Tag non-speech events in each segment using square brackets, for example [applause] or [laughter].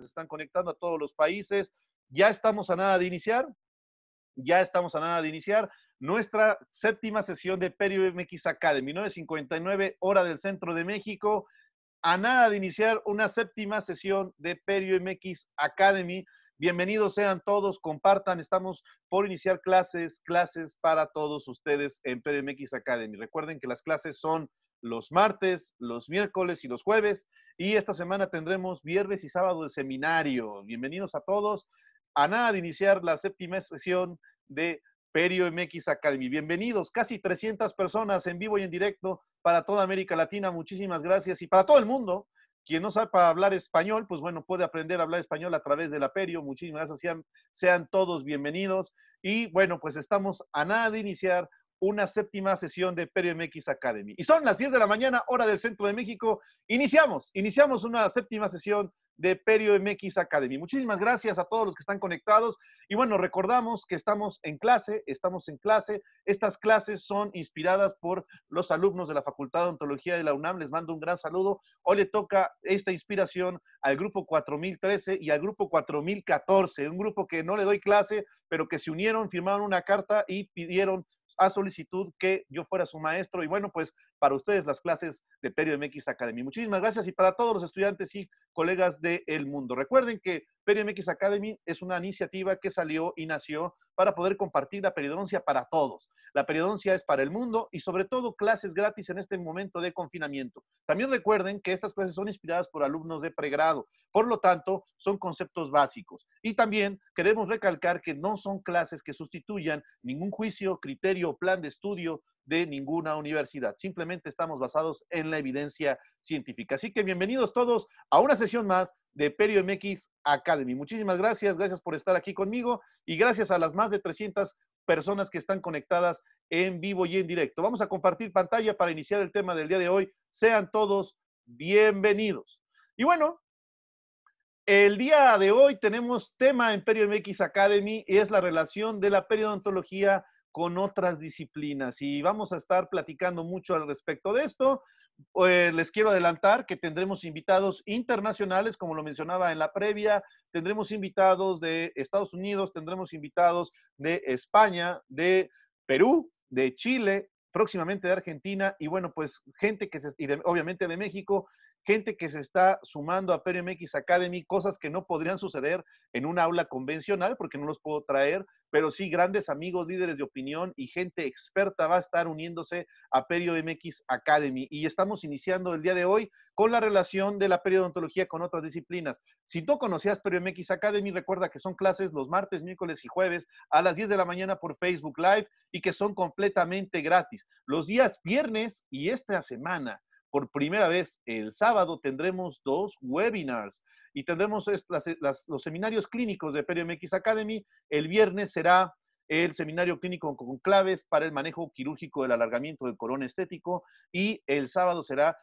se están conectando a todos los países. Ya estamos a nada de iniciar, ya estamos a nada de iniciar nuestra séptima sesión de Perio MX Academy, 9.59 hora del centro de México. A nada de iniciar una séptima sesión de Perio MX Academy. Bienvenidos sean todos, compartan, estamos por iniciar clases, clases para todos ustedes en Perio MX Academy. Recuerden que las clases son los martes, los miércoles y los jueves. Y esta semana tendremos viernes y sábado de seminario. Bienvenidos a todos. A nada de iniciar la séptima sesión de Perio MX Academy. Bienvenidos, casi 300 personas en vivo y en directo para toda América Latina. Muchísimas gracias y para todo el mundo. Quien no sabe hablar español, pues bueno, puede aprender a hablar español a través de la Perio. Muchísimas gracias, sean todos bienvenidos. Y bueno, pues estamos a nada de iniciar una séptima sesión de Perio MX Academy. Y son las 10 de la mañana, hora del centro de México. Iniciamos, iniciamos una séptima sesión de Perio MX Academy. Muchísimas gracias a todos los que están conectados. Y bueno, recordamos que estamos en clase, estamos en clase. Estas clases son inspiradas por los alumnos de la Facultad de Ontología de la UNAM. Les mando un gran saludo. Hoy le toca esta inspiración al grupo 4013 y al grupo 4014, un grupo que no le doy clase, pero que se unieron, firmaron una carta y pidieron a solicitud que yo fuera su maestro. Y bueno, pues para ustedes las clases de Perio MX Academy. Muchísimas gracias y para todos los estudiantes y colegas del mundo. Recuerden que Perio MX Academy es una iniciativa que salió y nació para poder compartir la periodoncia para todos. La periodoncia es para el mundo y sobre todo clases gratis en este momento de confinamiento. También recuerden que estas clases son inspiradas por alumnos de pregrado, por lo tanto son conceptos básicos. Y también queremos recalcar que no son clases que sustituyan ningún juicio, criterio o plan de estudio de ninguna universidad. Simplemente estamos basados en la evidencia científica. Así que bienvenidos todos a una sesión más de Perio MX Academy. Muchísimas gracias, gracias por estar aquí conmigo y gracias a las más de 300 personas que están conectadas en vivo y en directo. Vamos a compartir pantalla para iniciar el tema del día de hoy. Sean todos bienvenidos. Y bueno, el día de hoy tenemos tema en Perio MX Academy y es la relación de la periodontología con otras disciplinas. Y vamos a estar platicando mucho al respecto de esto. Pues, les quiero adelantar que tendremos invitados internacionales, como lo mencionaba en la previa, tendremos invitados de Estados Unidos, tendremos invitados de España, de Perú, de Chile próximamente de Argentina y bueno, pues gente que se, y de, obviamente de México, gente que se está sumando a Perio MX Academy, cosas que no podrían suceder en un aula convencional porque no los puedo traer, pero sí grandes amigos, líderes de opinión y gente experta va a estar uniéndose a Perio MX Academy. Y estamos iniciando el día de hoy con la relación de la periodontología con otras disciplinas. Si tú conocías Perio MX Academy, recuerda que son clases los martes, miércoles y jueves a las 10 de la mañana por Facebook Live y que son completamente gratis. Los días viernes y esta semana por primera vez el sábado tendremos dos webinars y tendremos los seminarios clínicos de PerioMX Academy. El viernes será el seminario clínico con claves para el manejo quirúrgico del alargamiento del corona estético y el sábado será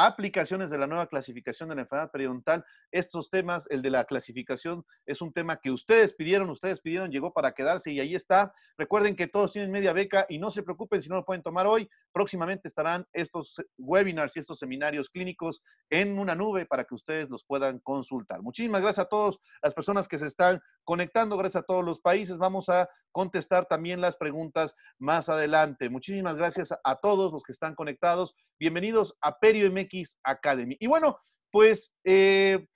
aplicaciones de la nueva clasificación de la enfermedad periodontal. Estos temas, el de la clasificación, es un tema que ustedes pidieron, ustedes pidieron, llegó para quedarse y ahí está. Recuerden que todos tienen media beca y no se preocupen si no lo pueden tomar hoy. Próximamente estarán estos webinars y estos seminarios clínicos en una nube para que ustedes los puedan consultar. Muchísimas gracias a todos las personas que se están conectando gracias a todos los países. Vamos a contestar también las preguntas más adelante. Muchísimas gracias a todos los que están conectados. Bienvenidos a Perio MX Academy. Y bueno, pues eh,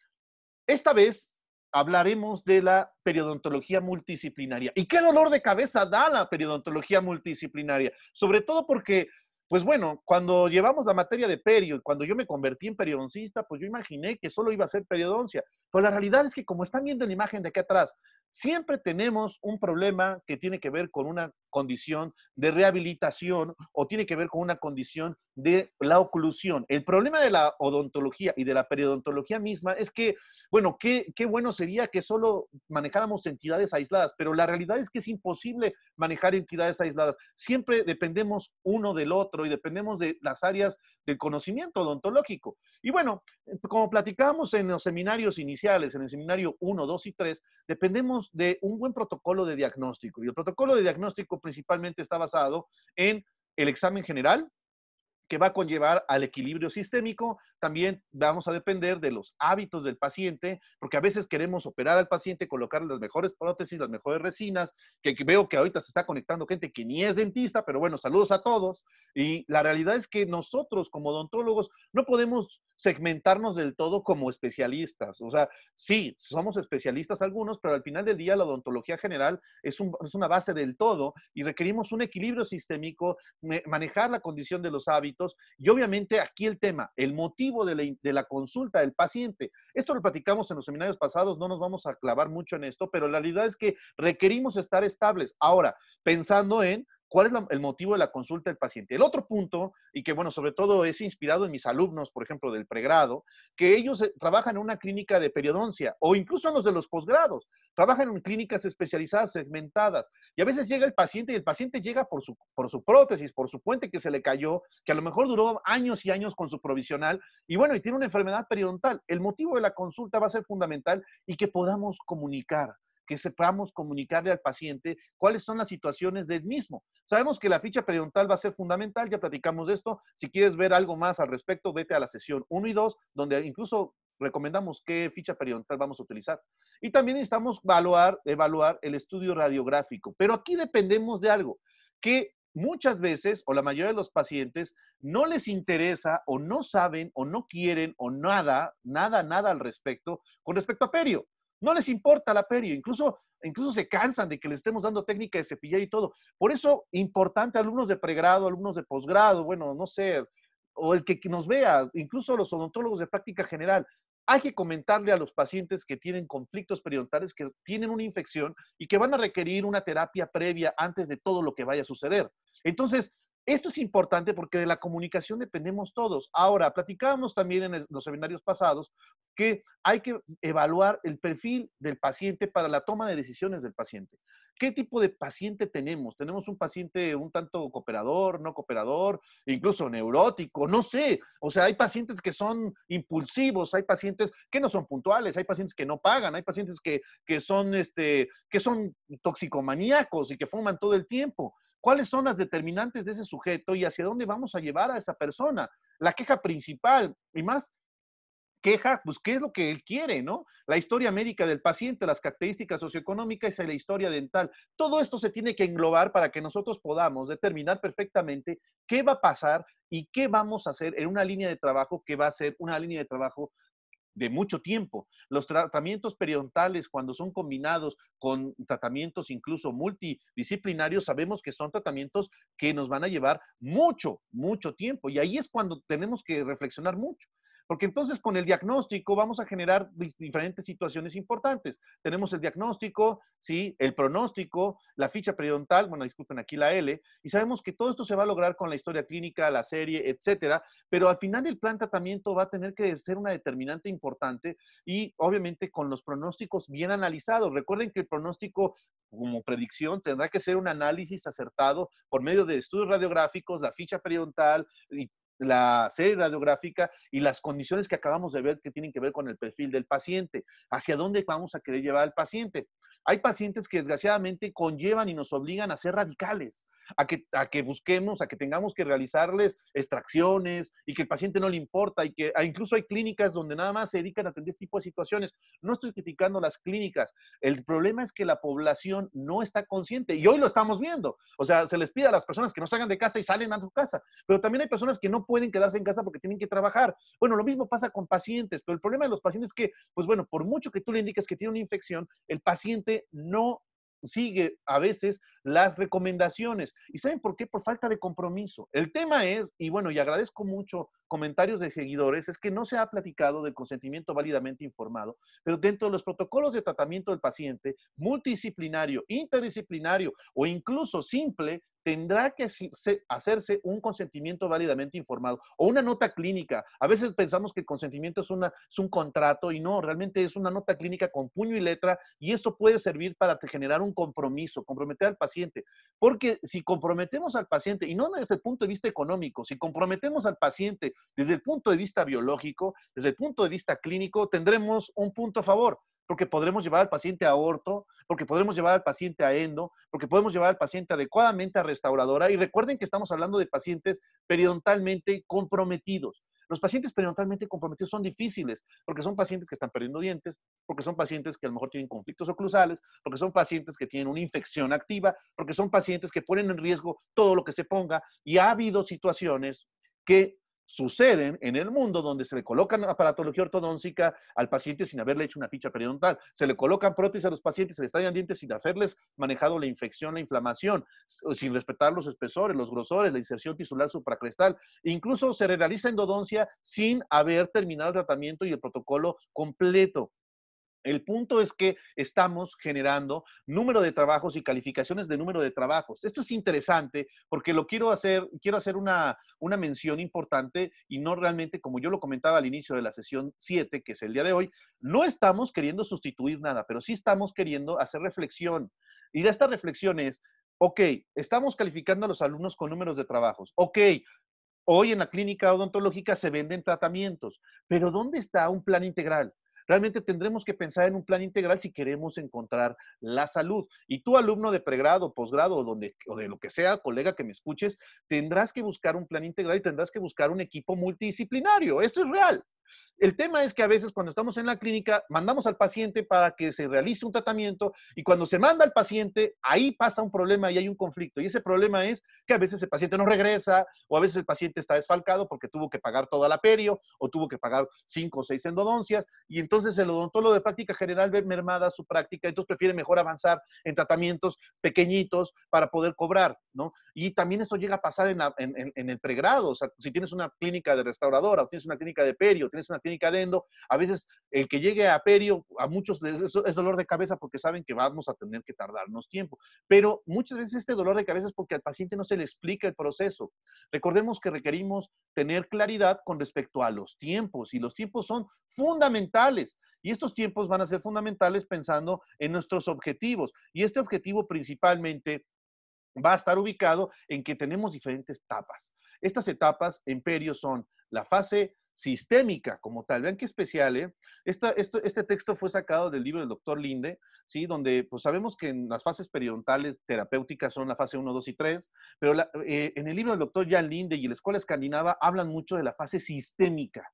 esta vez hablaremos de la periodontología multidisciplinaria. ¿Y qué dolor de cabeza da la periodontología multidisciplinaria? Sobre todo porque pues bueno, cuando llevamos la materia de perio, cuando yo me convertí en periodoncista, pues yo imaginé que solo iba a ser periodoncia. Pero la realidad es que como están viendo la imagen de aquí atrás, siempre tenemos un problema que tiene que ver con una condición de rehabilitación o tiene que ver con una condición de la oclusión. El problema de la odontología y de la periodontología misma es que, bueno, qué, bueno sería que solo manejáramos entidades aisladas, pero la realidad es que es imposible manejar entidades aisladas. Siempre dependemos uno del otro y dependemos de las áreas del conocimiento odontológico. Y bueno, como platicábamos en los seminarios iniciales, en el seminario 1, 2 y 3, dependemos de un buen protocolo de diagnóstico. Y el protocolo de diagnóstico principalmente está basado en el examen general, que va a conllevar al equilibrio sistémico, también vamos a depender de los hábitos del paciente, porque a veces queremos operar al paciente, colocarle las mejores prótesis, las mejores resinas, que veo que ahorita se está conectando gente que ni es dentista, pero bueno, saludos a todos. Y la realidad es que nosotros como odontólogos no podemos segmentarnos del todo como especialistas. O sea, sí, somos especialistas algunos, pero al final del día la odontología general es, es una base del todo y requerimos un equilibrio sistémico, manejar la condición de los hábitos y obviamente aquí el tema, el motivo de la, de la, consulta del paciente. Esto lo platicamos en los seminarios pasados, no nos vamos a clavar mucho en esto, pero la realidad es que requerimos estar estables. Ahora, pensando en cuál es el motivo de la consulta del paciente. El otro punto, y que bueno, sobre todo es inspirado en mis alumnos, por ejemplo, del pregrado, que ellos eh, trabajan en una clínica de periodoncia o incluso los de los posgrados, trabajan en clínicas especializadas, segmentadas, y a veces llega el paciente y el paciente llega por su, por su prótesis, por su puente que se le cayó, que a lo mejor duró años y años con su provisional, y bueno, y tiene una enfermedad periodontal. El motivo de la consulta va a ser fundamental y que podamos comunicar que sepamos comunicarle al paciente cuáles son las situaciones del mismo. Sabemos que la ficha periodontal va a ser fundamental, ya platicamos de esto. Si quieres ver algo más al respecto, vete a la sesión 1 y 2, donde incluso recomendamos qué ficha periodontal vamos a utilizar. Y también necesitamos evaluar, evaluar el estudio radiográfico. Pero aquí dependemos de algo, que muchas veces o la mayoría de los pacientes no les interesa o no saben o no quieren o nada, nada, nada al respecto con respecto a perio. No les importa la perio, incluso, incluso se cansan de que les estemos dando técnica de cepillar y todo. Por eso, importante, alumnos de pregrado, alumnos de posgrado, bueno, no sé, o el que nos vea, incluso los odontólogos de práctica general, hay que comentarle a los pacientes que tienen conflictos periodontales, que tienen una infección y que van a requerir una terapia previa antes de todo lo que vaya a suceder. Entonces, esto es importante porque de la comunicación dependemos todos. Ahora, platicábamos también en los seminarios pasados que hay que evaluar el perfil del paciente para la toma de decisiones del paciente. ¿Qué tipo de paciente tenemos? ¿Tenemos un paciente un tanto cooperador, no cooperador, incluso neurótico? No sé. O sea, hay pacientes que son impulsivos, hay pacientes que no son puntuales, hay pacientes que no pagan, hay pacientes que, son, este, que son toxicomaníacos y que fuman todo el tiempo cuáles son las determinantes de ese sujeto y hacia dónde vamos a llevar a esa persona. La queja principal y más queja, pues qué es lo que él quiere, ¿no? La historia médica del paciente, las características socioeconómicas y la historia dental. Todo esto se tiene que englobar para que nosotros podamos determinar perfectamente qué va a pasar y qué vamos a hacer en una línea de trabajo que va a ser una línea de trabajo de mucho tiempo. Los tratamientos periodontales, cuando son combinados con tratamientos incluso multidisciplinarios, sabemos que son tratamientos que nos van a llevar mucho, mucho tiempo. Y ahí es cuando tenemos que reflexionar mucho. Porque entonces con el diagnóstico vamos a generar diferentes situaciones importantes. Tenemos el diagnóstico, ¿sí? el pronóstico, la ficha periodontal, bueno, disculpen aquí la L, y sabemos que todo esto se va a lograr con la historia clínica, la serie, etcétera, pero al final el plan tratamiento va a tener que ser una determinante importante y obviamente con los pronósticos bien analizados. Recuerden que el pronóstico como predicción tendrá que ser un análisis acertado por medio de estudios radiográficos, la ficha periodontal y la serie radiográfica y las condiciones que acabamos de ver que tienen que ver con el perfil del paciente, hacia dónde vamos a querer llevar al paciente. Hay pacientes que desgraciadamente conllevan y nos obligan a ser radicales, a que, a que busquemos, a que tengamos que realizarles extracciones y que el paciente no le importa y que ah, incluso hay clínicas donde nada más se dedican a atender este tipo de situaciones. No estoy criticando las clínicas, el problema es que la población no está consciente y hoy lo estamos viendo. O sea, se les pide a las personas que no salgan de casa y salen a su casa, pero también hay personas que no pueden quedarse en casa porque tienen que trabajar. Bueno, lo mismo pasa con pacientes, pero el problema de los pacientes es que, pues bueno, por mucho que tú le indiques que tiene una infección, el paciente no sigue a veces las recomendaciones. ¿Y saben por qué? Por falta de compromiso. El tema es, y bueno, y agradezco mucho comentarios de seguidores, es que no se ha platicado del consentimiento válidamente informado, pero dentro de los protocolos de tratamiento del paciente, multidisciplinario, interdisciplinario o incluso simple, tendrá que hacerse un consentimiento válidamente informado o una nota clínica. A veces pensamos que el consentimiento es, una, es un contrato y no, realmente es una nota clínica con puño y letra y esto puede servir para generar un compromiso, comprometer al paciente porque si comprometemos al paciente, y no desde el punto de vista económico, si comprometemos al paciente desde el punto de vista biológico, desde el punto de vista clínico, tendremos un punto a favor porque podremos llevar al paciente a orto, porque podremos llevar al paciente a endo, porque podemos llevar al paciente adecuadamente a restauradora. Y recuerden que estamos hablando de pacientes periodontalmente comprometidos. Los pacientes periodontalmente comprometidos son difíciles porque son pacientes que están perdiendo dientes, porque son pacientes que a lo mejor tienen conflictos oclusales, porque son pacientes que tienen una infección activa, porque son pacientes que ponen en riesgo todo lo que se ponga. Y ha habido situaciones que suceden en el mundo donde se le colocan aparatología ortodóntica al paciente sin haberle hecho una ficha periodontal, se le colocan prótesis a los pacientes, se les dientes sin hacerles manejado la infección, la inflamación, sin respetar los espesores, los grosores, la inserción tisular supracrestal, incluso se realiza endodoncia sin haber terminado el tratamiento y el protocolo completo. El punto es que estamos generando número de trabajos y calificaciones de número de trabajos. Esto es interesante porque lo quiero hacer, quiero hacer una, mención importante y no realmente, como yo lo comentaba al inicio de la sesión 7, que es el día de hoy, no estamos queriendo sustituir nada, pero sí estamos queriendo hacer reflexión. Y esta reflexión es, ok, estamos calificando a los alumnos con números de trabajos. Ok, Hoy en la clínica odontológica se venden tratamientos, pero ¿dónde está un plan integral? Realmente tendremos que pensar en un plan integral si queremos encontrar la salud. Y tú, alumno de pregrado, posgrado donde, o de lo que sea, colega que me escuches, tendrás que buscar un plan integral y tendrás que buscar un equipo multidisciplinario. Esto es real. El tema es que a veces cuando estamos en la clínica, mandamos al paciente para que se realice un tratamiento y cuando se manda al paciente, ahí pasa un problema y hay un conflicto. Y ese problema es que a veces el paciente no regresa o a veces el paciente está desfalcado porque tuvo que pagar toda la perio o tuvo que pagar cinco o seis endodoncias y entonces el odontólogo de práctica general ve mermada su práctica, entonces prefiere mejor avanzar en tratamientos pequeñitos para poder cobrar, ¿no? Y también eso llega a pasar en, el pregrado, o sea, si tienes una clínica de restauradora o tienes una clínica de perio, tienes es una clínica de A veces el que llegue a perio, a muchos es, es dolor de cabeza porque saben que vamos a tener que tardarnos tiempo. Pero muchas veces este dolor de cabeza es porque al paciente no se le explica el proceso. Recordemos que requerimos tener claridad con respecto a los tiempos y los tiempos son fundamentales. Y estos tiempos van a ser fundamentales pensando en nuestros objetivos. Y este objetivo principalmente va a estar ubicado en que tenemos diferentes etapas. Estas etapas, en perio, son la fase sistémica como tal. Vean qué especial, ¿eh? este texto fue sacado del libro del doctor Linde, ¿sí? Donde pues sabemos que en las fases periodontales terapéuticas son la fase 1, 2 y 3, pero eh, en el libro del doctor Jan Linde y la escuela escandinava hablan mucho de la fase sistémica.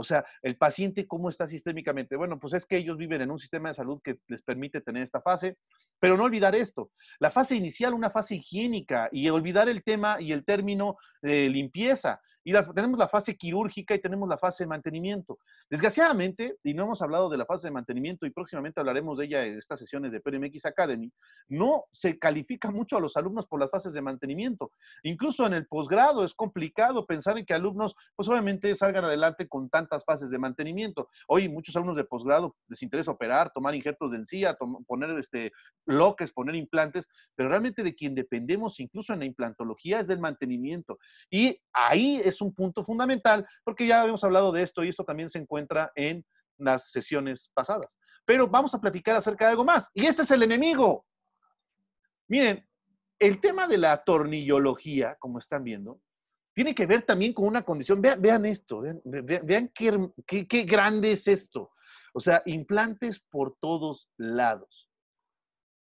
O sea, el paciente cómo está sistémicamente. Bueno, pues es que ellos viven en un sistema de salud que les permite tener esta fase, pero no olvidar esto. La fase inicial, una fase higiénica, y olvidar el tema y el término de limpieza. Y tenemos la fase quirúrgica y tenemos la fase de mantenimiento. Desgraciadamente, y no hemos hablado de la fase de mantenimiento y próximamente hablaremos de ella en estas sesiones de PMX Academy, no se califica mucho a los alumnos por las fases de mantenimiento. Incluso en el posgrado es complicado pensar en que alumnos, pues obviamente salgan adelante con tantas fases de mantenimiento. Hoy muchos alumnos de posgrado les interesa operar, tomar injertos de encía, poner este, loques, poner implantes, pero realmente de quien dependemos incluso en la implantología es del mantenimiento. Y ahí es un punto fundamental, porque ya habíamos hablado de esto y esto también se encuentra en las sesiones pasadas. Pero vamos a platicar acerca de algo más. Y este es el enemigo. Miren, el tema de la tornillología, como están viendo, tiene que ver también con una condición. Vean, esto, vean, qué, qué grande es esto. O sea, implantes por todos lados.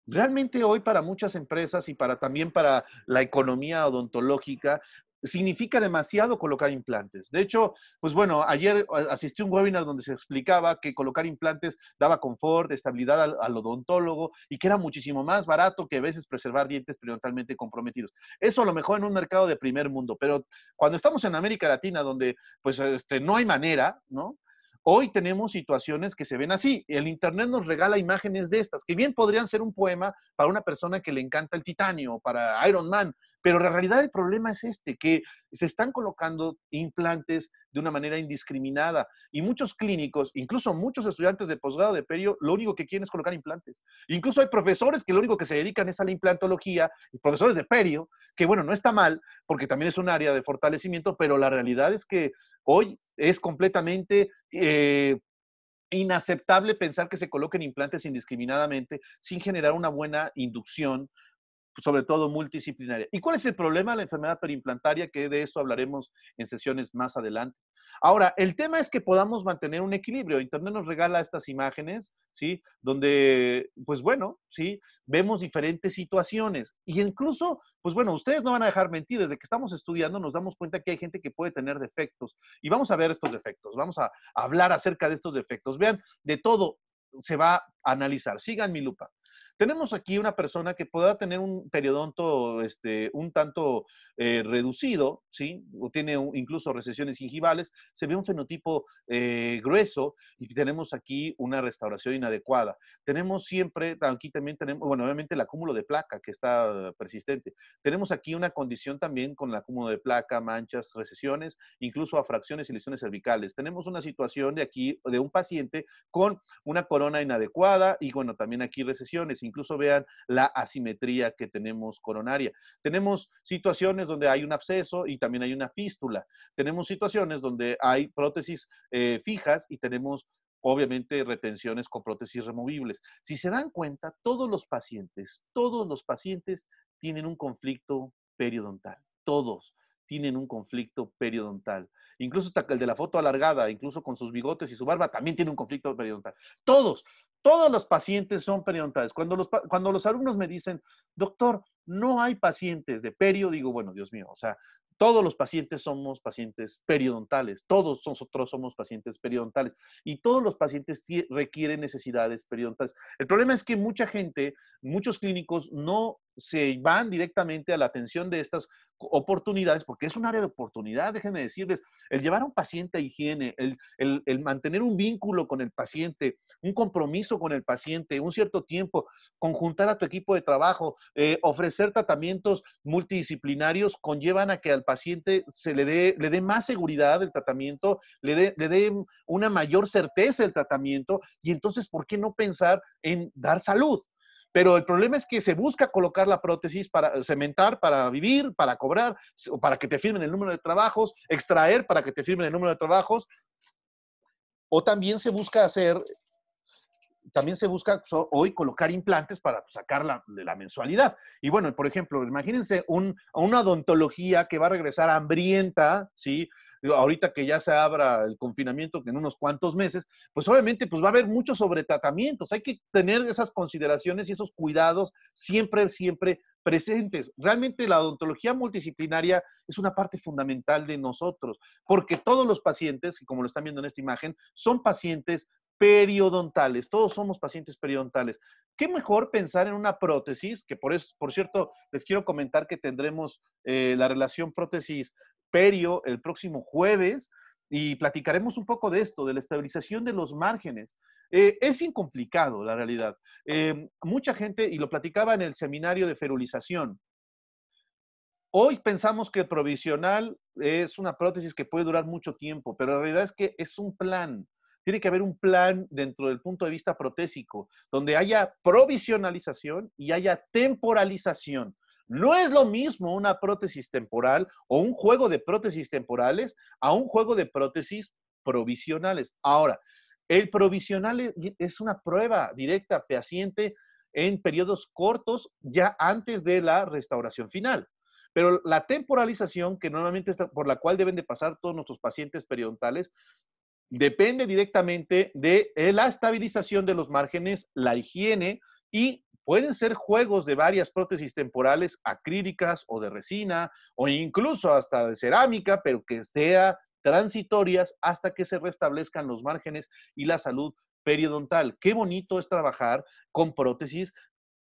Realmente hoy para muchas empresas y para también para la economía odontológica, significa demasiado colocar implantes. De hecho, pues bueno, ayer eh, asistí a un webinar donde se explicaba que colocar implantes daba confort, estabilidad al, odontólogo y que era muchísimo más barato que a veces preservar dientes periodontalmente comprometidos. Eso a lo mejor en un mercado de primer mundo, pero cuando estamos en América Latina donde pues este, no hay manera, ¿no? Hoy tenemos situaciones que se ven así. El Internet nos regala imágenes de estas, que bien podrían ser un poema para una persona que le encanta el titanio, para Iron Man, pero la realidad del problema es este, que se están colocando implantes de una manera indiscriminada y muchos clínicos, incluso muchos estudiantes de posgrado de perio, lo único que quieren es colocar implantes. Incluso hay profesores que lo único que se dedican es a la implantología, y profesores de perio, que bueno, no está mal, porque también es un área de fortalecimiento, pero la realidad es que Hoy es completamente eh, inaceptable pensar que se coloquen implantes indiscriminadamente sin generar una buena inducción sobre todo multidisciplinaria. ¿Y cuál es el problema de la enfermedad perimplantaria? Que de eso hablaremos en sesiones más adelante. Ahora, el tema es que podamos mantener un equilibrio. Internet nos regala estas imágenes, ¿sí? Donde, pues bueno, ¿sí? Vemos diferentes situaciones. Y incluso, pues bueno, ustedes no van a dejar mentir. Desde que estamos estudiando nos damos cuenta que hay gente que puede tener defectos. Y vamos a ver estos defectos. Vamos a hablar acerca de estos defectos. Vean, de todo se va a analizar. Sigan mi lupa tenemos aquí una persona que pueda tener un periodonto este, un tanto eh, reducido, ¿sí? tiene incluso recesiones gingivales, se ve un fenotipo eh, grueso y tenemos aquí una restauración inadecuada. Tenemos siempre, aquí también tenemos, bueno, obviamente el acúmulo de placa que está persistente. Tenemos aquí una condición también con el acúmulo de placa, manchas, recesiones, incluso afracciones y lesiones cervicales. Tenemos una situación de aquí, de un paciente con una corona inadecuada y bueno, también aquí recesiones, Incluso vean la asimetría que tenemos coronaria. Tenemos situaciones donde hay un absceso y también hay una fístula. Tenemos situaciones donde hay prótesis eh, fijas y tenemos obviamente retenciones con prótesis removibles. Si se dan cuenta, todos los pacientes, todos los pacientes tienen un conflicto periodontal, todos tienen un conflicto periodontal. Incluso el de la foto alargada, incluso con sus bigotes y su barba, también tiene un conflicto periodontal. Todos, todos los pacientes son periodontales. Cuando los, cuando los alumnos me dicen, doctor, no hay pacientes de perio, digo, bueno, Dios mío, o sea, todos los pacientes somos pacientes periodontales, todos nosotros somos pacientes periodontales y todos los pacientes requieren necesidades periodontales. El problema es que mucha gente, muchos clínicos no se van directamente a la atención de estas oportunidades, porque es un área de oportunidad, déjenme decirles, el llevar a un paciente a higiene, el, mantener un vínculo con el paciente, un compromiso con el paciente, un cierto tiempo, conjuntar a tu equipo de trabajo, eh, ofrecer tratamientos multidisciplinarios, conllevan a que al paciente se le dé, le dé más seguridad el tratamiento, le dé, le dé una mayor certeza el tratamiento, y entonces, ¿por qué no pensar en dar salud? Pero el problema es que se busca colocar la prótesis para cementar, para vivir, para cobrar, para que te firmen el número de trabajos, extraer para que te firmen el número de trabajos. O también se busca hacer, también se busca pues, hoy colocar implantes para pues, sacar la, de la mensualidad. Y bueno, por ejemplo, imagínense un, una odontología que va a regresar hambrienta, ¿sí? ahorita que ya se abra el confinamiento, que en unos cuantos meses, pues obviamente pues va a haber muchos sobretratamientos. Hay que tener esas consideraciones y esos cuidados siempre, siempre presentes. Realmente la odontología multidisciplinaria es una parte fundamental de nosotros, porque todos los pacientes, y como lo están viendo en esta imagen, son pacientes periodontales, todos somos pacientes periodontales. ¿Qué mejor pensar en una prótesis? Que por, eso, por cierto, les quiero comentar que tendremos eh, la relación prótesis Imperio el próximo jueves y platicaremos un poco de esto, de la estabilización de los márgenes. Eh, es bien complicado, la realidad. Eh, mucha gente, y lo platicaba en el seminario de ferulización, hoy pensamos que provisional es una prótesis que puede durar mucho tiempo, pero la realidad es que es un plan. Tiene que haber un plan dentro del punto de vista protésico, donde haya provisionalización y haya temporalización. No es lo mismo una prótesis temporal o un juego de prótesis temporales a un juego de prótesis provisionales. Ahora, el provisional e, es una prueba directa paciente en periodos cortos ya antes de la restauración final. Pero la temporalización, que normalmente por la cual deben de pasar todos nuestros pacientes periodontales, depende directamente de eh, la estabilización de los márgenes, la higiene y pueden ser juegos de varias prótesis temporales acrílicas o de resina o incluso hasta de cerámica, pero que sea transitorias hasta que se restablezcan los márgenes y la salud periodontal. Qué bonito es trabajar con prótesis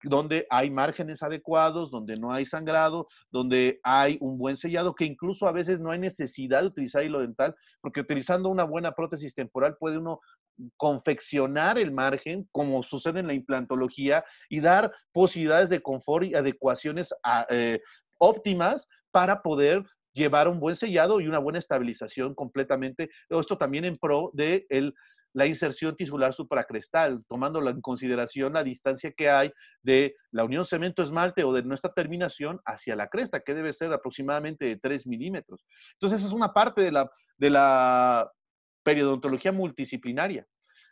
donde hay márgenes adecuados, donde no hay sangrado, donde hay un buen sellado, que incluso a veces no hay necesidad de utilizar hilo dental, porque utilizando una buena prótesis temporal puede uno confeccionar el margen, como sucede en la implantología, y dar posibilidades de confort y adecuaciones ah, eh, óptimas para poder llevar un buen sellado y una buena estabilización completamente. Esto también en pro de la inserción tisular supracrestal, tomando en consideración la distancia que hay de la unión cemento-esmalte o de nuestra terminación hacia la cresta, que debe ser aproximadamente de 3 milímetros. Entonces, esa es una parte de la periodontología multidisciplinaria.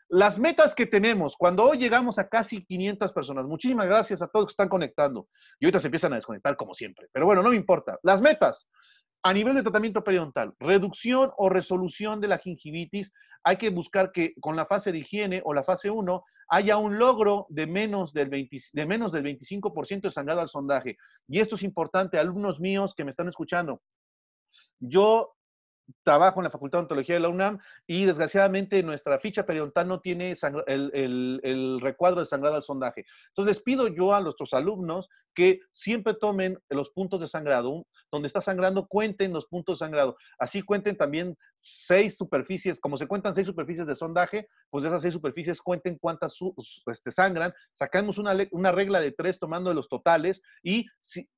Las metas que tenemos, cuando hoy llegamos a casi 500 personas, muchísimas gracias a todos que están conectando. Y ahorita se empiezan a desconectar como siempre, pero bueno, no me importa. Las metas, a nivel de tratamiento periodontal, reducción o resolución de la gingivitis, hay que buscar que con la fase de higiene o la fase 1 haya un logro de menos del, 25% de sangrado al sondaje. Y esto es importante, alumnos míos que me están escuchando. Yo trabajo en la Facultad de Ontología de la UNAM y desgraciadamente nuestra ficha periodontal no tiene el, recuadro de sangrado al sondaje. Entonces les pido yo a nuestros alumnos que siempre tomen los puntos de sangrado. Donde está sangrando, cuenten los puntos de sangrado. Así cuenten también seis superficies, como se cuentan seis superficies de sondaje, pues de esas seis superficies cuenten cuántas este, sangran. Sacamos una, regla de tres tomando de los totales y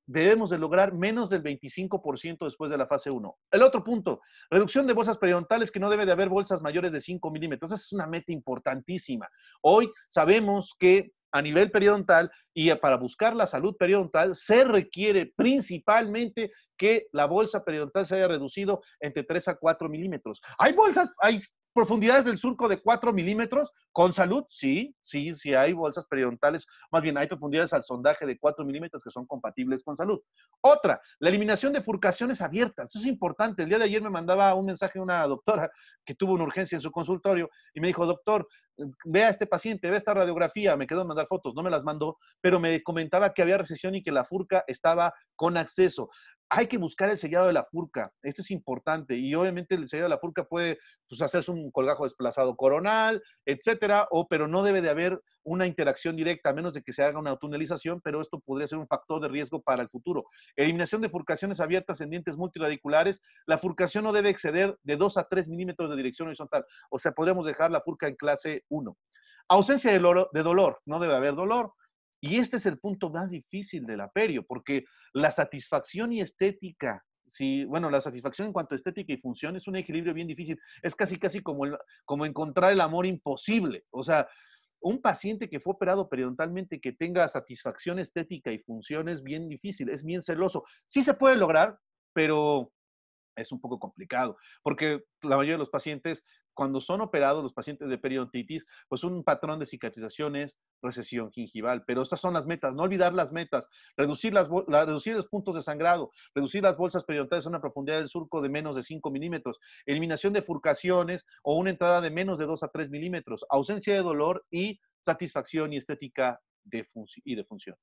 debemos de lograr menos del 25% después de la fase 1. El otro punto, reducción de bolsas periodontales, que no debe de haber bolsas mayores de 5 milímetros. Esa es una meta importantísima. Hoy sabemos que a nivel periodontal y para buscar la salud periodontal se requiere principalmente que la bolsa periodontal se haya reducido entre 3 a 4 milímetros. Hay bolsas, hay profundidades del surco de 4 milímetros, con salud, sí, sí, sí hay bolsas periodontales, más bien hay profundidades al sondaje de 4 milímetros que son compatibles con salud. Otra, la eliminación de furcaciones abiertas, eso es importante. El día de ayer me mandaba un mensaje una doctora que tuvo una urgencia en su consultorio y me dijo, doctor, vea a este paciente, vea esta radiografía, me quedo a mandar fotos, no me las mandó, pero me comentaba que había recesión y que la furca estaba con acceso hay que buscar el sellado de la furca. Esto es importante. Y obviamente el sellado de la furca puede pues, hacerse un colgajo desplazado coronal, etcétera, o, pero no debe de haber una interacción directa, a menos de que se haga una tunelización, pero esto podría ser un factor de riesgo para el futuro. Eliminación de furcaciones abiertas en dientes multiradiculares. La furcación no debe exceder de 2 a 3 milímetros de dirección horizontal. O sea, podríamos dejar la furca en clase 1. Ausencia de dolor. No debe haber dolor. Y este es el punto más difícil del aperio, porque la satisfacción y estética, si, bueno, la satisfacción en cuanto a estética y función es un equilibrio bien difícil. Es casi, casi como, como encontrar el amor imposible. O sea, un paciente que fue operado periodontalmente que tenga satisfacción estética y función es bien difícil, es bien celoso. Sí se puede lograr, pero es un poco complicado, porque la mayoría de los pacientes cuando son operados los pacientes de periodontitis, pues un patrón de cicatrización es recesión gingival. Pero estas son las metas, no olvidar las metas, reducir, los puntos de sangrado, reducir las bolsas periodontales a una profundidad del surco de menos de 5 milímetros, eliminación de furcaciones o una entrada de menos de 2 a 3 milímetros, ausencia de dolor y satisfacción y estética y de función.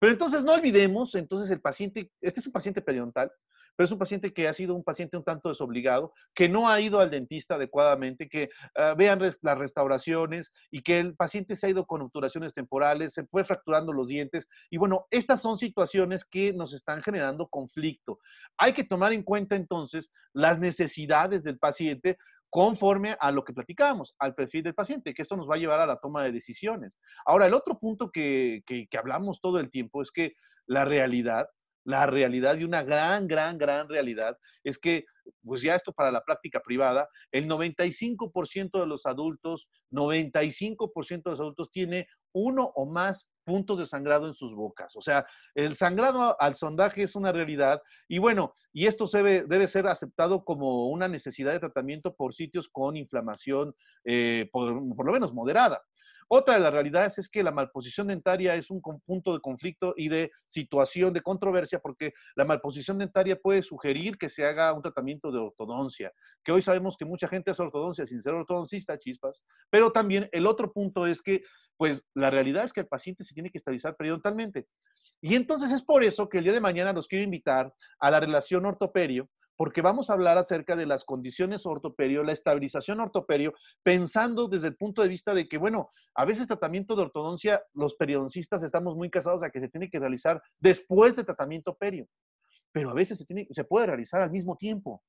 Pero entonces no olvidemos, entonces el paciente, este es un paciente periodontal, pero es un paciente que ha sido un paciente un tanto desobligado, que no ha ido al dentista adecuadamente, que ah, vean las restauraciones y que el paciente se ha ido con obturaciones temporales, se fue fracturando los dientes. Y bueno, estas son situaciones que nos están generando conflicto. Hay que tomar en cuenta entonces las necesidades del paciente conforme a lo que platicábamos, al perfil del paciente, que esto nos va a llevar a la toma de decisiones. Ahora, el otro punto que, que, que hablamos todo el tiempo es que la realidad la realidad y una gran, gran, gran realidad es que, pues ya esto para la práctica privada, el 95% de los adultos, 95% de los adultos tiene uno o más puntos de sangrado en sus bocas. O sea, el sangrado al sondaje es una realidad y bueno, y esto debe, ser aceptado como una necesidad de tratamiento por sitios con inflamación, eh, por, lo menos moderada. Otra de las realidades es que la malposición dentaria es un punto de conflicto y de situación de controversia porque la malposición dentaria puede sugerir que se haga un tratamiento de ortodoncia, que hoy sabemos que mucha gente hace ortodoncia sin ser ortodoncista, chispas, pero también el otro punto es que pues la realidad es que el paciente se tiene que estabilizar periodontalmente. Y entonces es por eso que el día de mañana los quiero invitar a la relación ortoperio porque vamos a hablar acerca de las condiciones ortoperio, la estabilización ortoperio, pensando desde el punto de vista de que, bueno, a veces tratamiento de ortodoncia, los periodoncistas estamos muy casados a que se tiene que realizar después de tratamiento perio, pero a veces se, puede realizar al mismo tiempo.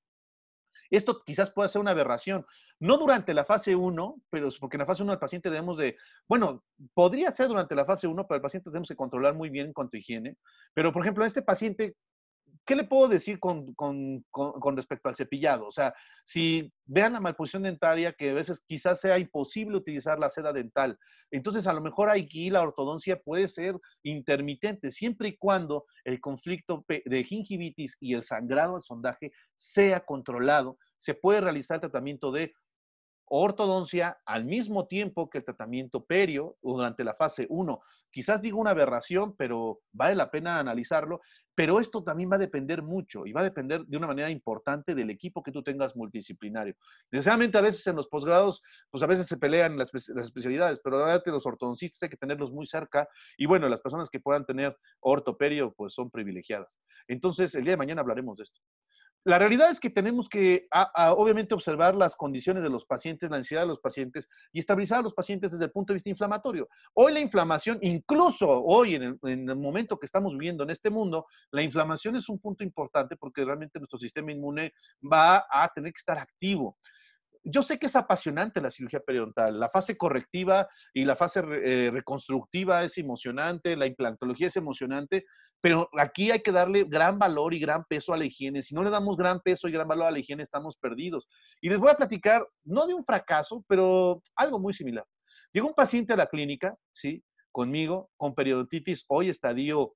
Esto quizás pueda ser una aberración, no durante la fase 1, pero porque en la fase 1 al paciente debemos de, bueno, podría ser durante la fase 1, pero el paciente tenemos que controlar muy bien en cuanto a higiene, pero por ejemplo, este paciente ¿qué le puedo decir con, respecto al cepillado? O sea, si vean la malposición dentaria, que a veces quizás sea imposible utilizar la seda dental, entonces a lo mejor aquí la ortodoncia puede ser intermitente, siempre y cuando el conflicto de gingivitis y el sangrado al sondaje sea controlado, se puede realizar tratamiento de ortodoncia al mismo tiempo que el tratamiento perio durante la fase 1. Quizás digo una aberración, pero vale la pena analizarlo, pero esto también va a depender mucho y va a depender de una manera importante del equipo que tú tengas multidisciplinario. Necesariamente a veces en los posgrados, pues a veces se pelean las, las especialidades, pero la verdad que los ortodoncistas hay que tenerlos muy cerca y bueno, las personas que puedan tener ortoperio pues son privilegiadas. Entonces, el día de mañana hablaremos de esto. La realidad es que tenemos que, obviamente, observar las condiciones de los pacientes, la ansiedad de los pacientes y estabilizar a los pacientes desde el punto de vista inflamatorio. Hoy la inflamación, incluso hoy en el momento que estamos viviendo en este mundo, la inflamación es un punto importante porque realmente nuestro sistema inmune va a tener que estar activo yo sé que es apasionante la cirugía periodontal, la fase correctiva y la fase eh, reconstructiva es emocionante, la implantología es emocionante, pero aquí hay que darle gran valor y gran peso a la higiene. Si no le damos gran peso y gran valor a la higiene, estamos perdidos. Y les voy a platicar, no de un fracaso, pero algo muy similar. Llegó un paciente a la clínica, ¿sí? Conmigo, con periodontitis hoy estadio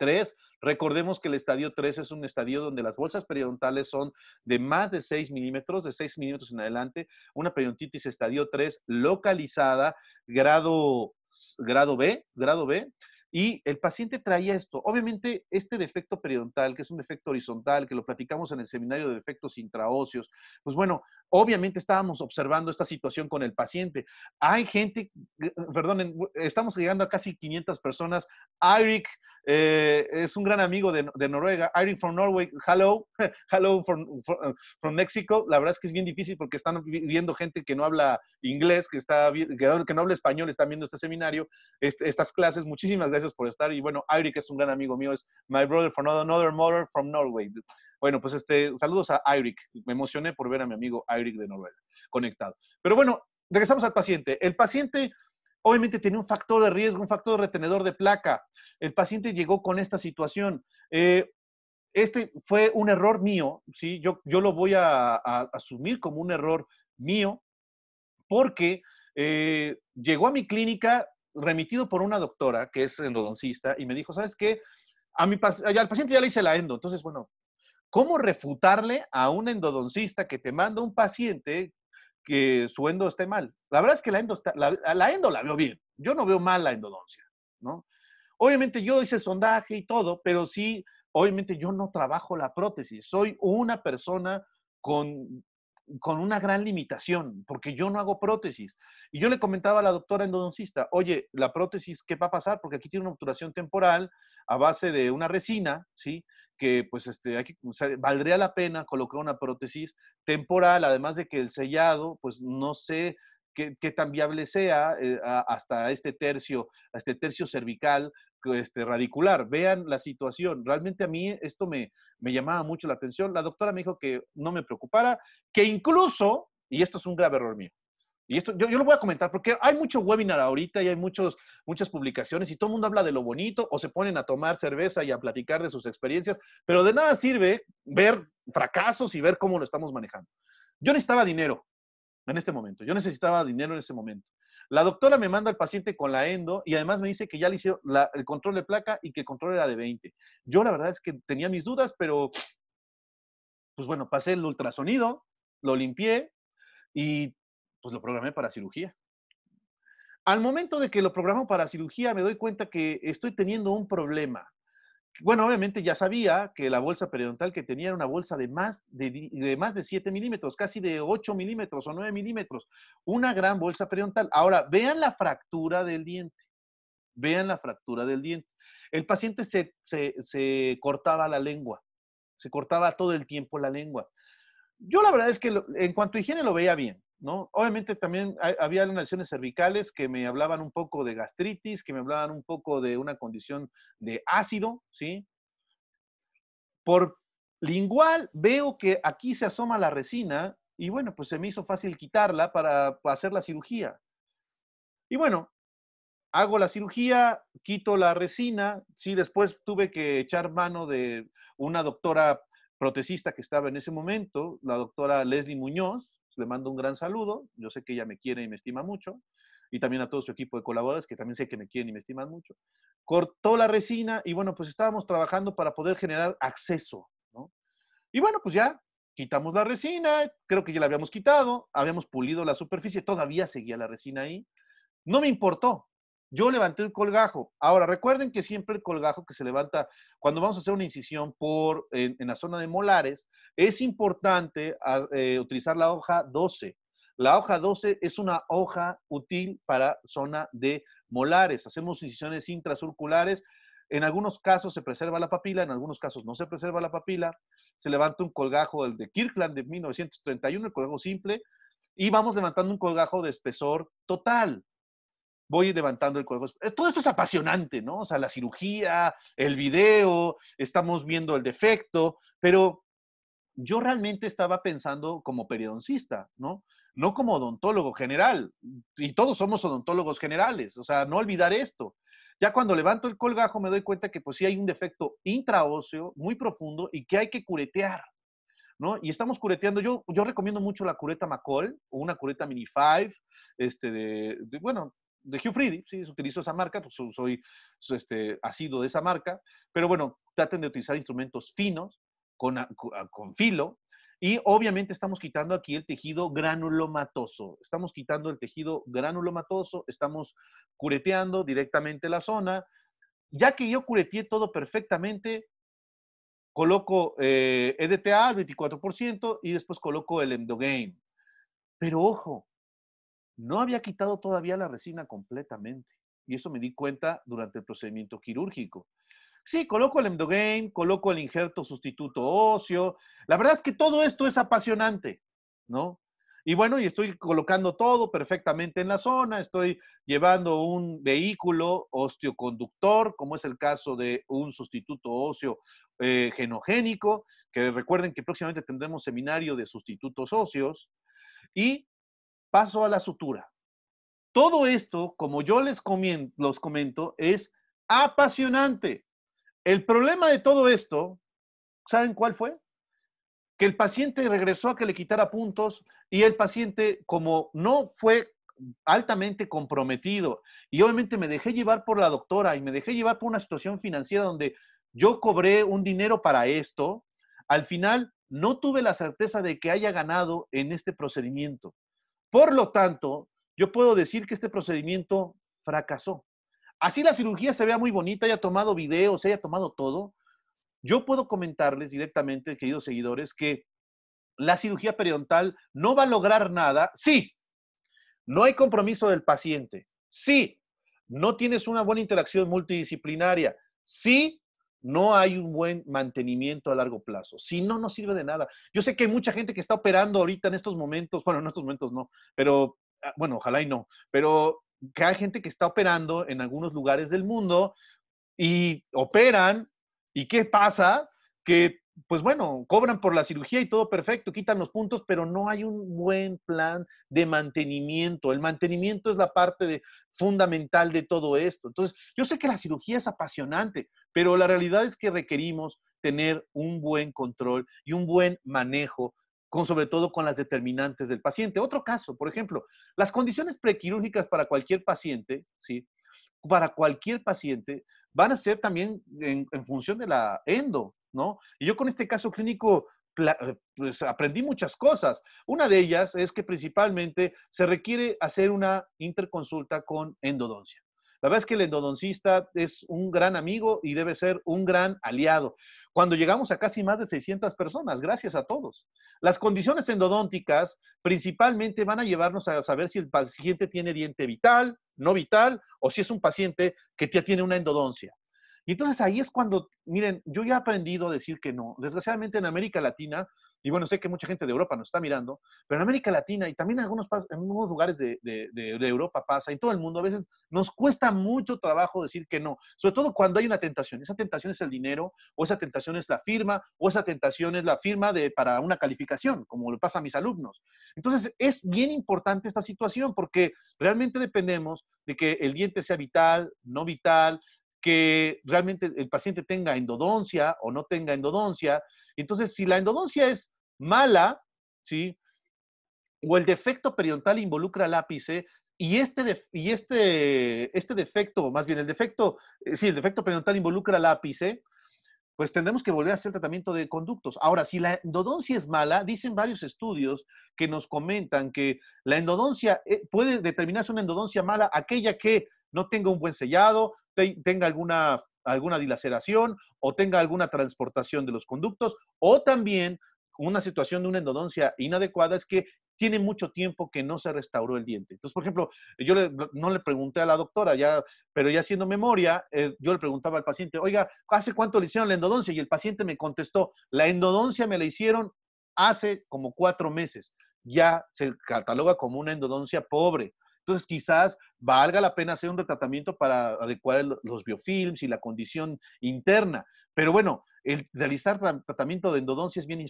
3. Recordemos que el estadio 3 es un estadio donde las bolsas periodontales son de más de 6 milímetros, de 6 milímetros en adelante, una periodontitis estadio 3 localizada, grado, grado B, grado B, y el paciente traía esto. Obviamente, este defecto periodontal, que es un defecto horizontal, que lo platicamos en el seminario de defectos intraocios pues bueno, obviamente estábamos observando esta situación con el paciente. Hay gente, eh, perdonen, estamos llegando a casi 500 personas. Eric eh, es un gran amigo de, Noruega. Eric from Norway, hello, [laughs] hello from, eh, from, Mexico. La verdad es que es bien difícil porque están viendo gente que no habla inglés, que, está, que no habla español, están viendo este seminario, este, estas clases. Muchísimas gracias gracias por estar. Y bueno, Eric es un gran amigo mío, es My Brother from Another Mother from Norway. Bueno, pues este, saludos a Eric. Me emocioné por ver a mi amigo Eric de Noruega conectado. Pero bueno, regresamos al paciente. El paciente obviamente tiene un factor de riesgo, un factor de retenedor de placa. El paciente llegó con esta situación. Eh, este fue un error mío, ¿sí? Yo, yo lo voy a, asumir como un error mío porque eh, llegó a mi clínica remitido por una doctora que es endodoncista y me dijo, ¿sabes qué? A mi al paciente ya le hice la endo, entonces, bueno, ¿cómo refutarle a un endodoncista que te manda un paciente que su endo esté mal? La verdad es que la endo, la, la endo la veo bien, yo no veo mal la endodoncia, ¿no? Obviamente yo hice sondaje y todo, pero sí, obviamente yo no trabajo la prótesis, soy una persona con con una gran limitación, porque yo no hago prótesis. Y yo le comentaba a la doctora endodoncista, oye, la prótesis, ¿qué va a pasar? Porque aquí tiene una obturación temporal a base de una resina, ¿sí? Que pues este, valdría la pena colocar una prótesis temporal, además de que el sellado, pues no sé qué, tan viable sea eh, hasta este tercio, a este tercio cervical, este, radicular, vean la situación. Realmente a mí esto me, llamaba mucho la atención. La doctora me dijo que no me preocupara, que incluso, y esto es un grave error mío, y esto yo, lo voy a comentar porque hay mucho webinar ahorita y hay muchos, muchas publicaciones y todo el mundo habla de lo bonito o se ponen a tomar cerveza y a platicar de sus experiencias, pero de nada sirve ver fracasos y ver cómo lo estamos manejando. Yo necesitaba dinero en este momento, yo necesitaba dinero en ese momento. La doctora me manda al paciente con la endo y además me dice que ya le hicieron el control de placa y que el control era de 20. Yo la verdad es que tenía mis dudas, pero pues bueno, pasé el ultrasonido, lo limpié y pues lo programé para cirugía. Al momento de que lo programo para cirugía, me doy cuenta que estoy teniendo un problema bueno, obviamente ya sabía que la bolsa periodontal que tenía era una bolsa de más de, más de 7 milímetros, casi de 8 milímetros o 9 milímetros. Una gran bolsa periodontal. Ahora, vean la fractura del diente. Vean la fractura del diente. El paciente se, se cortaba la lengua. Se cortaba todo el tiempo la lengua. Yo la verdad es que en cuanto a higiene lo veía bien. Obviamente también había lesiones cervicales que me hablaban un poco de gastritis, que me hablaban un poco de una condición de ácido, ¿sí? Por lingual veo que aquí se asoma la resina y bueno, pues se me hizo fácil quitarla para, hacer la cirugía. Y bueno, hago la cirugía, quito la resina, sí, después tuve que echar mano de una doctora protecista que estaba en ese momento, la doctora Leslie Muñoz, le mando un gran saludo. Yo sé que ella me quiere y me estima mucho. Y también a todo su equipo de colaboradores, que también sé que me quieren y me estiman mucho. Cortó la resina y bueno, pues estábamos trabajando para poder generar acceso, ¿no? Y bueno, pues ya quitamos la resina, creo que ya la habíamos quitado, habíamos pulido la superficie, todavía seguía la resina ahí. No me importó, yo levanté el colgajo. Ahora, recuerden que siempre el colgajo que se levanta cuando vamos a hacer una incisión por, en, la zona de molares, es importante ah, eh, utilizar la hoja 12. La hoja 12 es una hoja útil para zona de molares. Hacemos incisiones intrasurculares. En algunos casos se preserva la papila, en algunos casos no se preserva la papila. Se levanta un colgajo, el de Kirkland de 1931, el colgajo simple, y vamos levantando un colgajo de espesor total voy levantando el colgajo. Eh, todo esto es apasionante, ¿no? O sea, la cirugía, el video, estamos viendo el defecto, pero yo realmente estaba pensando como periodoncista, ¿no? No como odontólogo general. Y todos somos odontólogos generales, o sea, no olvidar esto. Ya cuando levanto el colgajo me doy cuenta que pues sí hay un defecto intraóseo muy profundo y que hay que curetear, ¿no? Y estamos cureteando. Yo, yo recomiendo mucho la cureta Macol o una cureta Mini Five, este de bueno, de Hugh Freedy, sí, utilizo esa marca, pues soy, ácido este, de esa marca, pero bueno, traten de utilizar instrumentos finos, ah, ah, con, filo, y obviamente estamos quitando aquí el tejido granulomatoso. Estamos quitando el tejido granulomatoso, estamos cureteando directamente la zona. Ya que yo cureteé todo perfectamente, coloco EDTA eh, e al 24% y después coloco el endogain. Pero ojo, no había quitado todavía la resina completamente. Y eso me di cuenta durante el procedimiento quirúrgico. Sí, coloco el endogain, coloco el injerto sustituto óseo. La verdad es que todo esto es apasionante, ¿no? Y bueno, y estoy colocando todo perfectamente en la zona, estoy llevando un vehículo osteoconductor, como es el caso de un sustituto óseo eh, genogénico, que recuerden que próximamente tendremos seminario de sustitutos óseos, y paso a la sutura. Todo esto, como yo les los comento, es apasionante. El problema de todo esto, ¿saben cuál fue? Que el paciente regresó a que le quitara puntos y el paciente, como no fue altamente comprometido y obviamente me dejé llevar por la doctora y me dejé llevar por una situación financiera donde yo cobré un dinero para esto, al final no tuve la certeza de que haya ganado en este procedimiento. Por lo tanto, yo puedo decir que este procedimiento fracasó. Así la cirugía se vea muy bonita, haya tomado videos, haya tomado todo. Yo puedo comentarles directamente, queridos seguidores, que la cirugía periodontal no va a lograr nada sí, no hay compromiso del paciente, sí, no tienes una buena interacción multidisciplinaria, sí, no hay un buen mantenimiento a largo plazo. Si no, no sirve de nada. Yo sé que hay mucha gente que está operando ahorita en estos momentos, bueno, en estos momentos no, pero ah, bueno, ojalá y no, pero que hay gente que está operando en algunos lugares del mundo y operan y qué pasa que pues bueno, cobran por la cirugía y todo perfecto, quitan los puntos, pero no hay un buen plan de mantenimiento. El mantenimiento es la parte fundamental de todo esto. Entonces, yo sé que la cirugía es apasionante, pero la realidad es que requerimos tener un buen control y un buen manejo, con, sobre todo con las determinantes del paciente. Otro caso, por ejemplo, las condiciones prequirúrgicas para cualquier paciente, ¿sí? para cualquier paciente, van a ser también en, función de la endo, ¿no? Y yo con este caso clínico eh, pues, aprendí muchas cosas. Una de ellas es que principalmente se requiere hacer una interconsulta con endodoncia. La verdad es que el endodoncista es un gran amigo y debe ser un gran aliado. Cuando llegamos a casi más de 600 personas, gracias a todos. Las condiciones endodónticas principalmente van a llevarnos a saber si el paciente tiene diente vital, no vital, o si es un paciente que ya tiene una endodoncia. Y entonces ahí es cuando, miren, yo ya he aprendido a decir que no. Desgraciadamente en América Latina y bueno, sé que mucha gente de Europa nos está mirando, pero en América Latina y también en algunos, en algunos lugares de, Europa pasa, en todo el mundo, a veces nos cuesta mucho trabajo decir que no, sobre todo cuando hay una tentación. Esa tentación es el dinero, o esa tentación es la firma, o esa tentación es la firma de, para una calificación, como le pasa a mis alumnos. Entonces, es bien importante esta situación porque realmente dependemos de que el diente sea vital, no vital, que realmente el paciente tenga endodoncia o no tenga endodoncia. Entonces, si la endodoncia es mala, ¿sí? O el defecto periodontal involucra el ápice y este, defecto, y este, este defecto, más bien el defecto, eh, sí, el defecto periodontal involucra el ápice, pues tendremos que volver a hacer tratamiento de conductos. Ahora, si la endodoncia es mala, dicen varios estudios que nos comentan que la endodoncia eh, puede determinarse una endodoncia mala, aquella que no tenga un buen sellado, tenga alguna, alguna dilaceración o tenga alguna transportación de los conductos o también una situación de una endodoncia inadecuada es que tiene mucho tiempo que no se restauró el diente. Entonces, por ejemplo, yo no le pregunté a la doctora, ya, pero ya siendo memoria, eh, yo le preguntaba al paciente, oiga, ¿hace cuánto le hicieron la endodoncia? Y el paciente me contestó, la endodoncia me la hicieron hace como cuatro meses. Ya se cataloga como una endodoncia pobre. Entonces, quizás valga la pena hacer un retratamiento para adecuar los biofilms y la condición interna. Pero bueno, el realizar tratamiento de endodoncia es bien,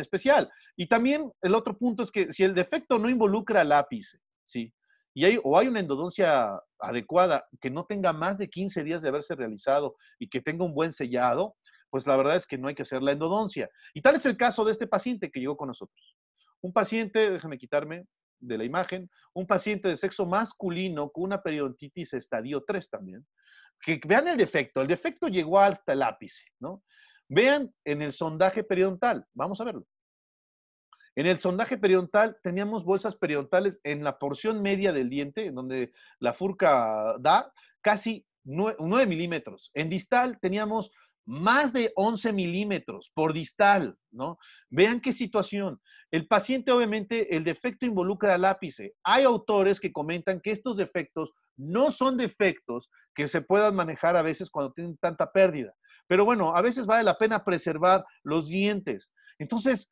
especial. Y también el otro punto es que si el defecto no involucra lápiz, ¿sí? Y hay, o hay una endodoncia adecuada que no tenga más de 15 días de haberse realizado y que tenga un buen sellado, pues la verdad es que no hay que hacer la endodoncia. Y tal es el caso de este paciente que llegó con nosotros. Un paciente, déjame quitarme, de la imagen, un paciente de sexo masculino con una periodontitis estadio 3 también. Que vean el defecto, el defecto llegó hasta el ápice, ¿no? Vean en el sondaje periodontal, vamos a verlo. En el sondaje periodontal teníamos bolsas periodontales en la porción media del diente, en donde la furca da, casi 9, 9 milímetros. En distal teníamos más de 11 milímetros por distal, ¿no? Vean qué situación. El paciente, obviamente, el defecto involucra al ápice. Hay autores que comentan que estos defectos no son defectos que se puedan manejar a veces cuando tienen tanta pérdida. Pero bueno, a veces vale la pena preservar los dientes. Entonces,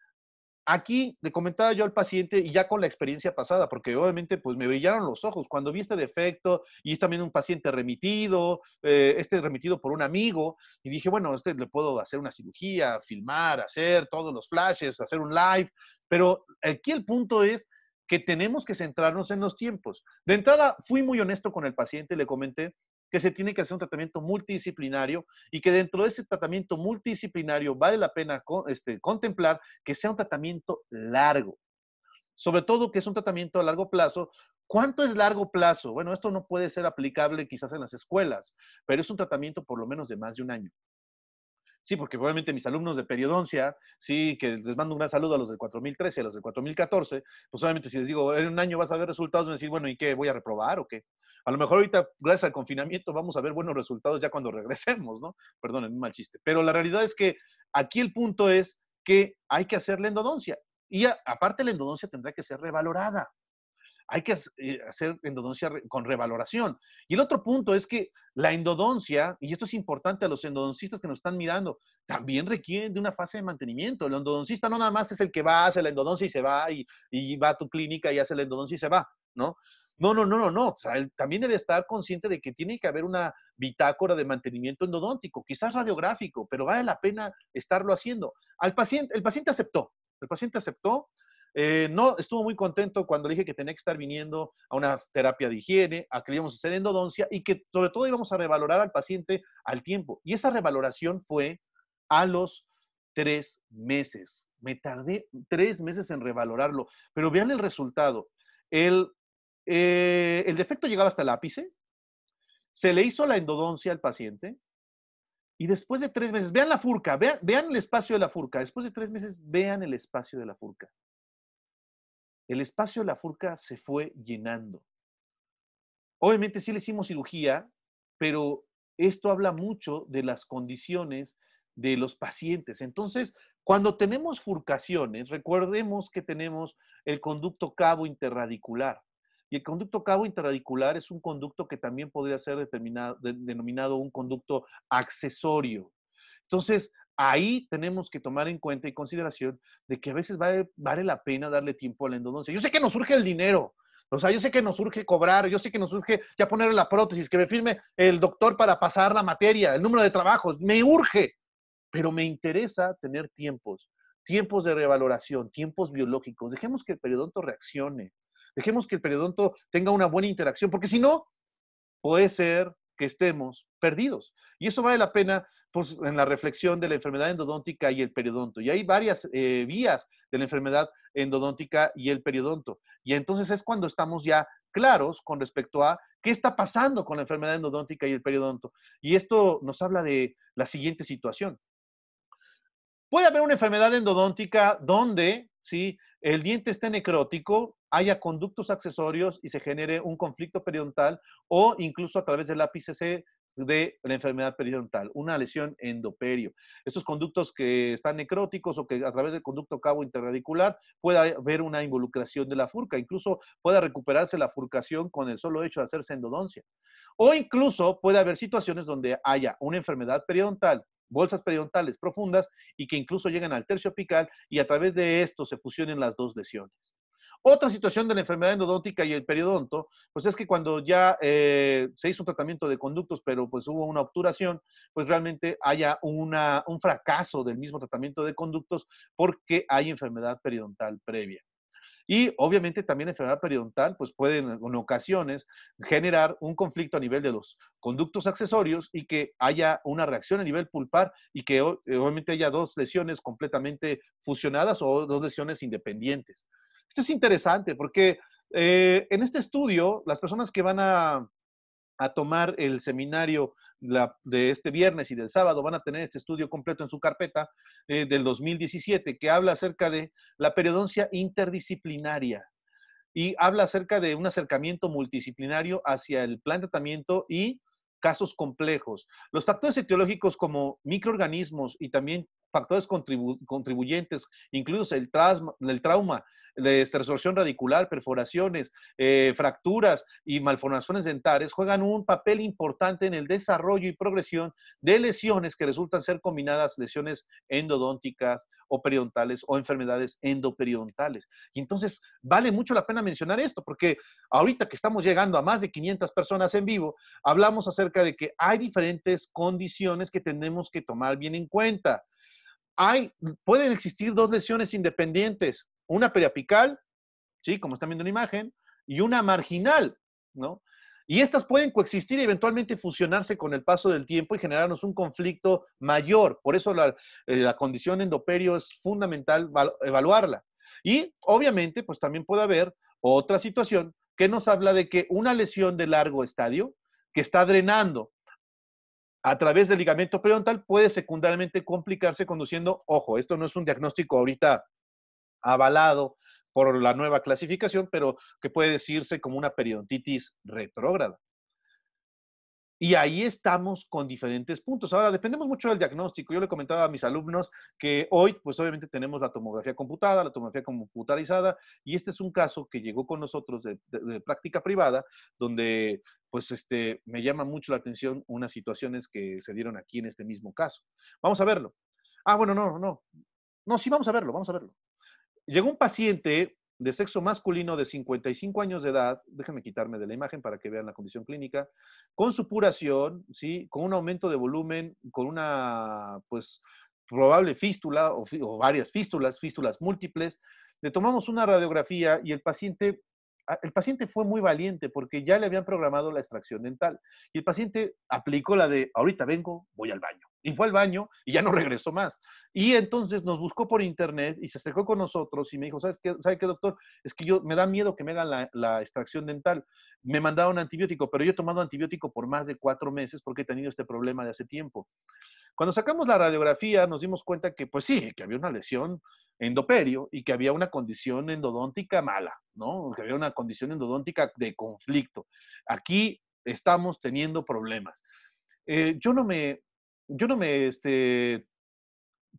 Aquí le comentaba yo al paciente y ya con la experiencia pasada, porque obviamente pues me brillaron los ojos cuando vi este defecto y es también un paciente remitido, eh, este remitido por un amigo y dije, bueno, este le puedo hacer una cirugía, filmar, hacer todos los flashes, hacer un live, pero aquí el punto es que tenemos que centrarnos en los tiempos. De entrada, fui muy honesto con el paciente, le comenté, que se tiene que hacer un tratamiento multidisciplinario y que dentro de ese tratamiento multidisciplinario vale la pena este, contemplar que sea un tratamiento largo. Sobre todo que es un tratamiento a largo plazo. ¿Cuánto es largo plazo? Bueno, esto no puede ser aplicable quizás en las escuelas, pero es un tratamiento por lo menos de más de un año. Sí, porque probablemente mis alumnos de periodoncia, sí, que les mando un gran saludo a los del 4013, a los del 4014, pues obviamente si les digo, en un año vas a ver resultados, me a decir, bueno, ¿y qué? ¿Voy a reprobar o qué? A lo mejor ahorita, gracias al confinamiento, vamos a ver buenos resultados ya cuando [laughs] regresemos, ¿no? Perdón, es un mal chiste. Pero la realidad es que aquí el punto es que hay que hacer la endodoncia. Y aparte la endodoncia tendrá que ser revalorada hay que eh, hacer endodoncia con revaloración. Y el otro punto es que la endodoncia, y esto es importante a los endodoncistas que nos están mirando, también requieren de una fase de mantenimiento. El endodoncista no nada más es el que va, hace la endodoncia y se va, y, va a tu clínica y hace la endodoncia y se va, ¿no? No, no, no, no, no. O sea, él también debe estar consciente de que tiene que haber una bitácora de mantenimiento endodóntico, quizás radiográfico, pero vale la pena estarlo haciendo. Al paciente, el paciente aceptó, el paciente aceptó, eh, no, estuvo muy contento cuando le dije que tenía que estar viniendo a una terapia de higiene, a que íbamos a hacer endodoncia y que sobre todo íbamos a revalorar al paciente al tiempo. Y esa revaloración fue a los tres meses. Me tardé tres meses en revalorarlo, pero vean el resultado. El, eh, defecto llegaba hasta el ápice, se le hizo la endodoncia al paciente y después de tres meses, vean la furca, vean el espacio de la furca, después de tres meses vean el espacio de la furca el espacio de la furca se fue llenando. Obviamente sí le hicimos cirugía, pero esto habla mucho de las condiciones de los pacientes. Entonces, cuando tenemos furcaciones, recordemos que tenemos el conducto cabo interradicular. Y el conducto cabo interradicular es un conducto que también podría ser denominado un conducto accesorio. Entonces, ahí tenemos que tomar en cuenta y consideración de que a veces vale, la pena darle tiempo a la endodoncia. Yo sé que nos urge el dinero, o sea, yo sé que nos urge cobrar, yo sé que nos urge ya poner la prótesis, que me firme el doctor para pasar la materia, el número de trabajos, me urge, pero me interesa tener tiempos, tiempos de revaloración, tiempos biológicos. Dejemos que el periodonto reaccione, dejemos que el periodonto tenga una buena interacción, porque si no, puede ser que estemos perdidos. Y eso vale la pena pues, en la reflexión de la enfermedad endodóntica y el periodonto. Y hay varias eh, vías de la enfermedad endodóntica y el periodonto. Y entonces es cuando estamos ya claros con respecto a qué está pasando con la enfermedad endodóntica y el periodonto. Y esto nos habla de la siguiente situación. Puede haber una enfermedad endodóntica donde si el diente esté necrótico, haya conductos accesorios y se genere un conflicto periodontal o incluso a través del lápiz se de la enfermedad periodontal, una lesión endoperio. Estos conductos que están necróticos o que a través del conducto cabo interradicular pueda haber una involucración de la furca, incluso pueda recuperarse la furcación con el solo hecho de hacerse endodoncia. O incluso puede haber situaciones donde haya una enfermedad periodontal bolsas periodontales profundas y que incluso llegan al tercio apical y a través de esto se fusionen las dos lesiones. Otra situación de la enfermedad endodóntica y el periodonto, pues es que cuando ya eh, se hizo un tratamiento de conductos, pero pues hubo una obturación, pues realmente haya un fracaso del mismo tratamiento de conductos porque hay enfermedad periodontal previa. Y obviamente también enfermedad periodontal, pues puede en ocasiones generar un conflicto a nivel de los conductos accesorios y que haya una reacción a nivel pulpar y que obviamente haya dos lesiones completamente fusionadas o dos lesiones independientes. Esto es interesante porque eh, en este estudio, las personas que van a, tomar el seminario de este viernes y del sábado van a tener este estudio completo en su carpeta eh, del 2017 que habla acerca de la periodoncia interdisciplinaria y habla acerca de un acercamiento multidisciplinario hacia el plan de tratamiento y casos complejos. Los factores etiológicos como microorganismos y también factores contribuyentes, incluso el, el trauma, de estresorción radicular, perforaciones, eh, fracturas y malformaciones dentales, juegan un papel importante en el desarrollo y progresión de lesiones que resultan ser combinadas lesiones endodónticas o periodontales o enfermedades endoperiodontales. Y entonces vale mucho la pena mencionar esto, porque ahorita que estamos llegando a más de 500 personas en vivo, hablamos acerca de que hay diferentes condiciones que tenemos que tomar bien en cuenta pueden existir dos lesiones independientes, una periapical, ¿sí? como están viendo en la imagen, y una marginal, ¿no? Y estas pueden coexistir y eventualmente fusionarse con el paso del tiempo y generarnos un conflicto mayor. Por eso la, eh, la condición endoperio es fundamental evaluarla. Y obviamente, pues también puede haber otra situación que nos habla de que una lesión de largo estadio que está drenando a través del ligamento periodontal puede secundariamente complicarse conduciendo, ojo, esto no es un diagnóstico ahorita avalado por la nueva clasificación, pero que puede decirse como una periodontitis retrógrada. Y ahí estamos con diferentes puntos. Ahora, dependemos mucho del diagnóstico. Yo le comentaba a mis alumnos que hoy, pues obviamente tenemos la tomografía computada, la tomografía computarizada, y este es un caso que llegó con nosotros de, práctica privada, donde pues este, me llama mucho la atención unas situaciones que se dieron aquí en este mismo caso. Vamos a verlo. Ah, bueno, no, no. No, sí, vamos a verlo, vamos a verlo. Llegó un paciente de sexo masculino de 55 años de edad, déjenme quitarme de la imagen para que vean la condición clínica, con supuración, ¿sí? con un aumento de volumen, con una pues probable fístula o, o varias fístulas, fístulas múltiples. Le tomamos una radiografía y el paciente ah, el paciente fue muy valiente porque ya le habían programado la extracción dental y el paciente aplicó la de ahorita vengo, voy al baño y fue al baño y ya no regresó más. Y entonces nos buscó por internet y se acercó con nosotros y me dijo, ¿sabes qué, ¿sabe qué doctor? Es que yo me da miedo que me hagan la, extracción dental. Me mandaron antibiótico, pero yo he tomado antibiótico por más de cuatro meses porque he tenido este problema de hace tiempo. Cuando sacamos la radiografía nos dimos cuenta que, pues sí, que había una lesión endoperio y que había una condición endodóntica mala, ¿no? Que había una condición endodóntica de conflicto. Aquí estamos teniendo problemas. Eh, yo no me yo no me, este,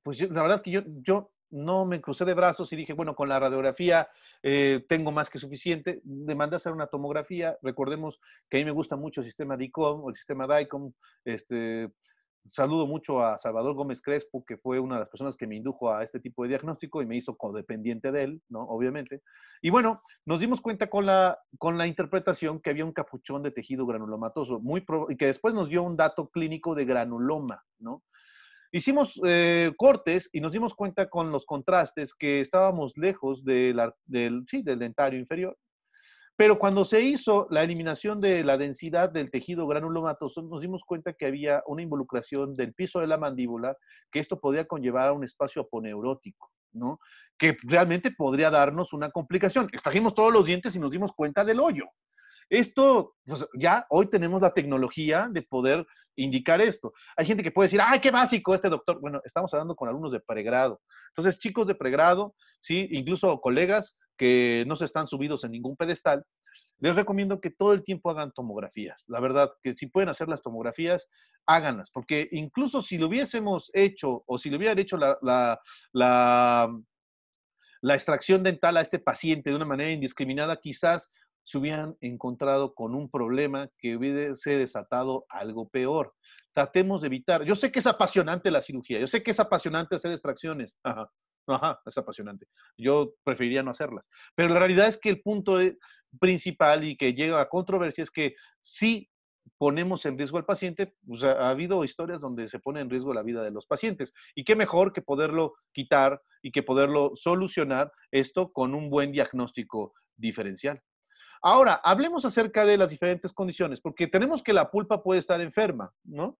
pues la verdad es que yo, yo no me crucé de brazos y dije, bueno, con la radiografía eh, tengo más que suficiente. Le mandé a hacer una tomografía. Recordemos que a mí me gusta mucho el sistema DICOM o el sistema DICOM. Este, saludo mucho a Salvador Gómez Crespo, que fue una de las personas que me indujo a este tipo de diagnóstico y me hizo codependiente de él, ¿no? Obviamente. Y bueno, nos dimos cuenta con la, con la interpretación que había un capuchón de tejido granulomatoso, muy y que después nos dio un dato clínico de granuloma, ¿no? Hicimos eh, cortes y nos dimos cuenta con los contrastes que estábamos lejos del, del dentario inferior, pero cuando se hizo la eliminación de la densidad del tejido granulomatoso, nos dimos cuenta que había una involucración del piso de la mandíbula, que esto podía conllevar a un espacio aponeurótico, ¿no? Que realmente podría darnos una complicación. Extrajimos todos los dientes y nos dimos cuenta del hoyo. Esto, pues ya hoy tenemos la tecnología de poder indicar esto. Hay gente que puede decir, ¡ay, qué básico este doctor! Bueno, estamos hablando con alumnos de pregrado. Entonces, chicos de pregrado, ¿sí? incluso colegas, que no se están subidos en ningún pedestal, les recomiendo que todo el tiempo hagan tomografías. La verdad, que si pueden hacer las tomografías, háganlas, porque incluso si lo hubiésemos hecho o si le hubieran hecho la, mm, la, extracción dental a este paciente de una manera indiscriminada, quizás se hubieran encontrado con un problema que hubiese desatado algo peor. Tratemos de evitar. Yo sé que es apasionante la cirugía, yo sé que es apasionante hacer extracciones, Ajá. Ajá, es apasionante. Yo preferiría no hacerlas. Pero la realidad es que el punto e, principal y que llega a controversia es que si ponemos en riesgo al paciente, ha habido historias donde se pone en riesgo la vida de los pacientes. Y qué mejor que poderlo quitar y que poderlo solucionar esto con un buen diagnóstico diferencial. Ahora, hablemos acerca de las diferentes condiciones, porque tenemos que la pulpa puede estar enferma, ¿no?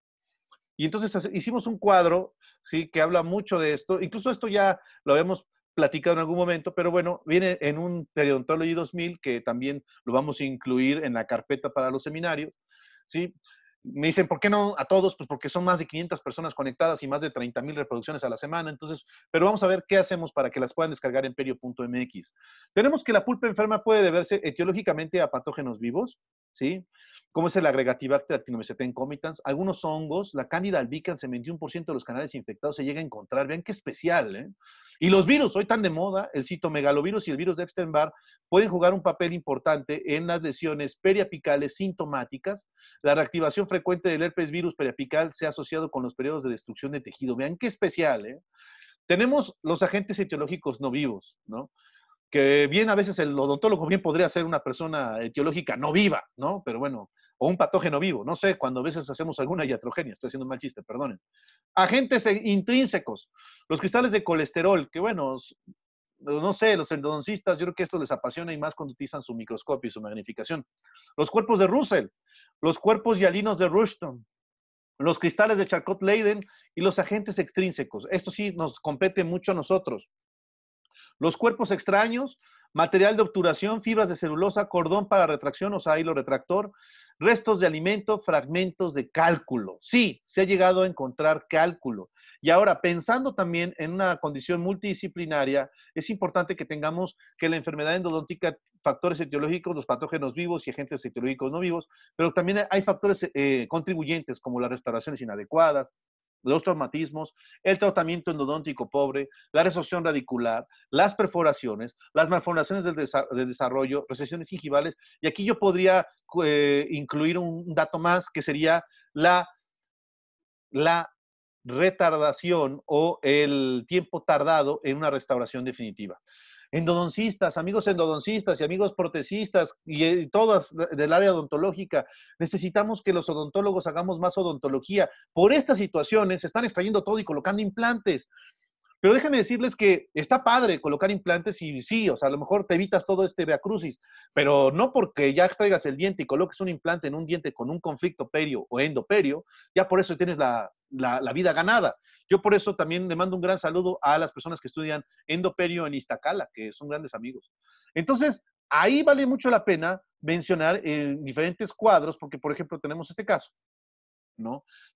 Y entonces hicimos un cuadro, ¿sí? Que habla mucho de esto. Incluso esto ya lo habíamos platicado en algún momento, pero bueno, viene en un Periodontology 2000 que también lo vamos a incluir en la carpeta para los seminarios, ¿sí? Me dicen, ¿por qué no a todos? Pues porque son más de 500 personas conectadas y más de 30 mil reproducciones a la semana. Entonces, pero vamos a ver qué hacemos para que las puedan descargar en perio.mx. Tenemos que la pulpa enferma puede deberse etiológicamente a patógenos vivos, ¿sí? ¿Cómo es el agregativacter actinomicetén comitans? Algunos hongos, la cándida albicans en 21% de los canales infectados se llega a encontrar. Vean qué especial, ¿eh? Y los virus, hoy tan de moda, el citomegalovirus y el virus de Epstein-Barr pueden jugar un papel importante en las lesiones periapicales sintomáticas. La reactivación frecuente del herpes virus periapical se ha asociado con los periodos de destrucción de tejido. Vean qué especial, ¿eh? Tenemos los agentes etiológicos no vivos, ¿no? que bien a veces el odontólogo bien podría ser una persona etiológica no viva, ¿no? Pero bueno, o un patógeno vivo, no sé, cuando a veces hacemos alguna iatrogenia, estoy haciendo un mal chiste, perdonen. Agentes e, intrínsecos, los cristales de colesterol, que bueno, no sé, los endodoncistas, yo creo que esto les apasiona y más cuando utilizan su microscopio y su magnificación. Los cuerpos de Russell, los cuerpos hialinos de Rushton, los cristales de Charcot-Leiden y los agentes extrínsecos. Esto sí nos compete mucho a nosotros. Los cuerpos extraños, material de obturación, fibras de celulosa, cordón para retracción, o sea, hilo retractor, restos de alimento, fragmentos de cálculo. Sí, se ha llegado a encontrar cálculo. Y ahora, pensando también en una condición multidisciplinaria, es importante que tengamos que la enfermedad endodóntica, factores etiológicos, los patógenos vivos y agentes etiológicos no vivos, pero también hay factores eh, contribuyentes como las restauraciones inadecuadas, los traumatismos, el tratamiento endodóntico pobre, la resorción radicular, las perforaciones, las malformaciones del, desarrollo, recesiones gingivales. Y aquí yo podría eh, incluir un dato más que sería la retardación o el tiempo tardado en una restauración definitiva endodoncistas, amigos endodoncistas y amigos protecistas y, eh, y todas del área odontológica. Necesitamos que los odontólogos hagamos más odontología. Por estas situaciones se están extrayendo todo y colocando implantes. Pero déjenme decirles que está padre colocar implantes y sí, o sea, a lo mejor te evitas todo este crucis, pero no porque ya traigas el diente y coloques un implante en un diente con un conflicto perio o endoperio, ya por eso tienes la, vida ganada. Yo por eso también le mando un gran saludo a las personas que estudian endoperio en Iztacala, que son grandes amigos. Entonces, ahí vale mucho la pena mencionar en diferentes cuadros, porque por ejemplo tenemos este caso.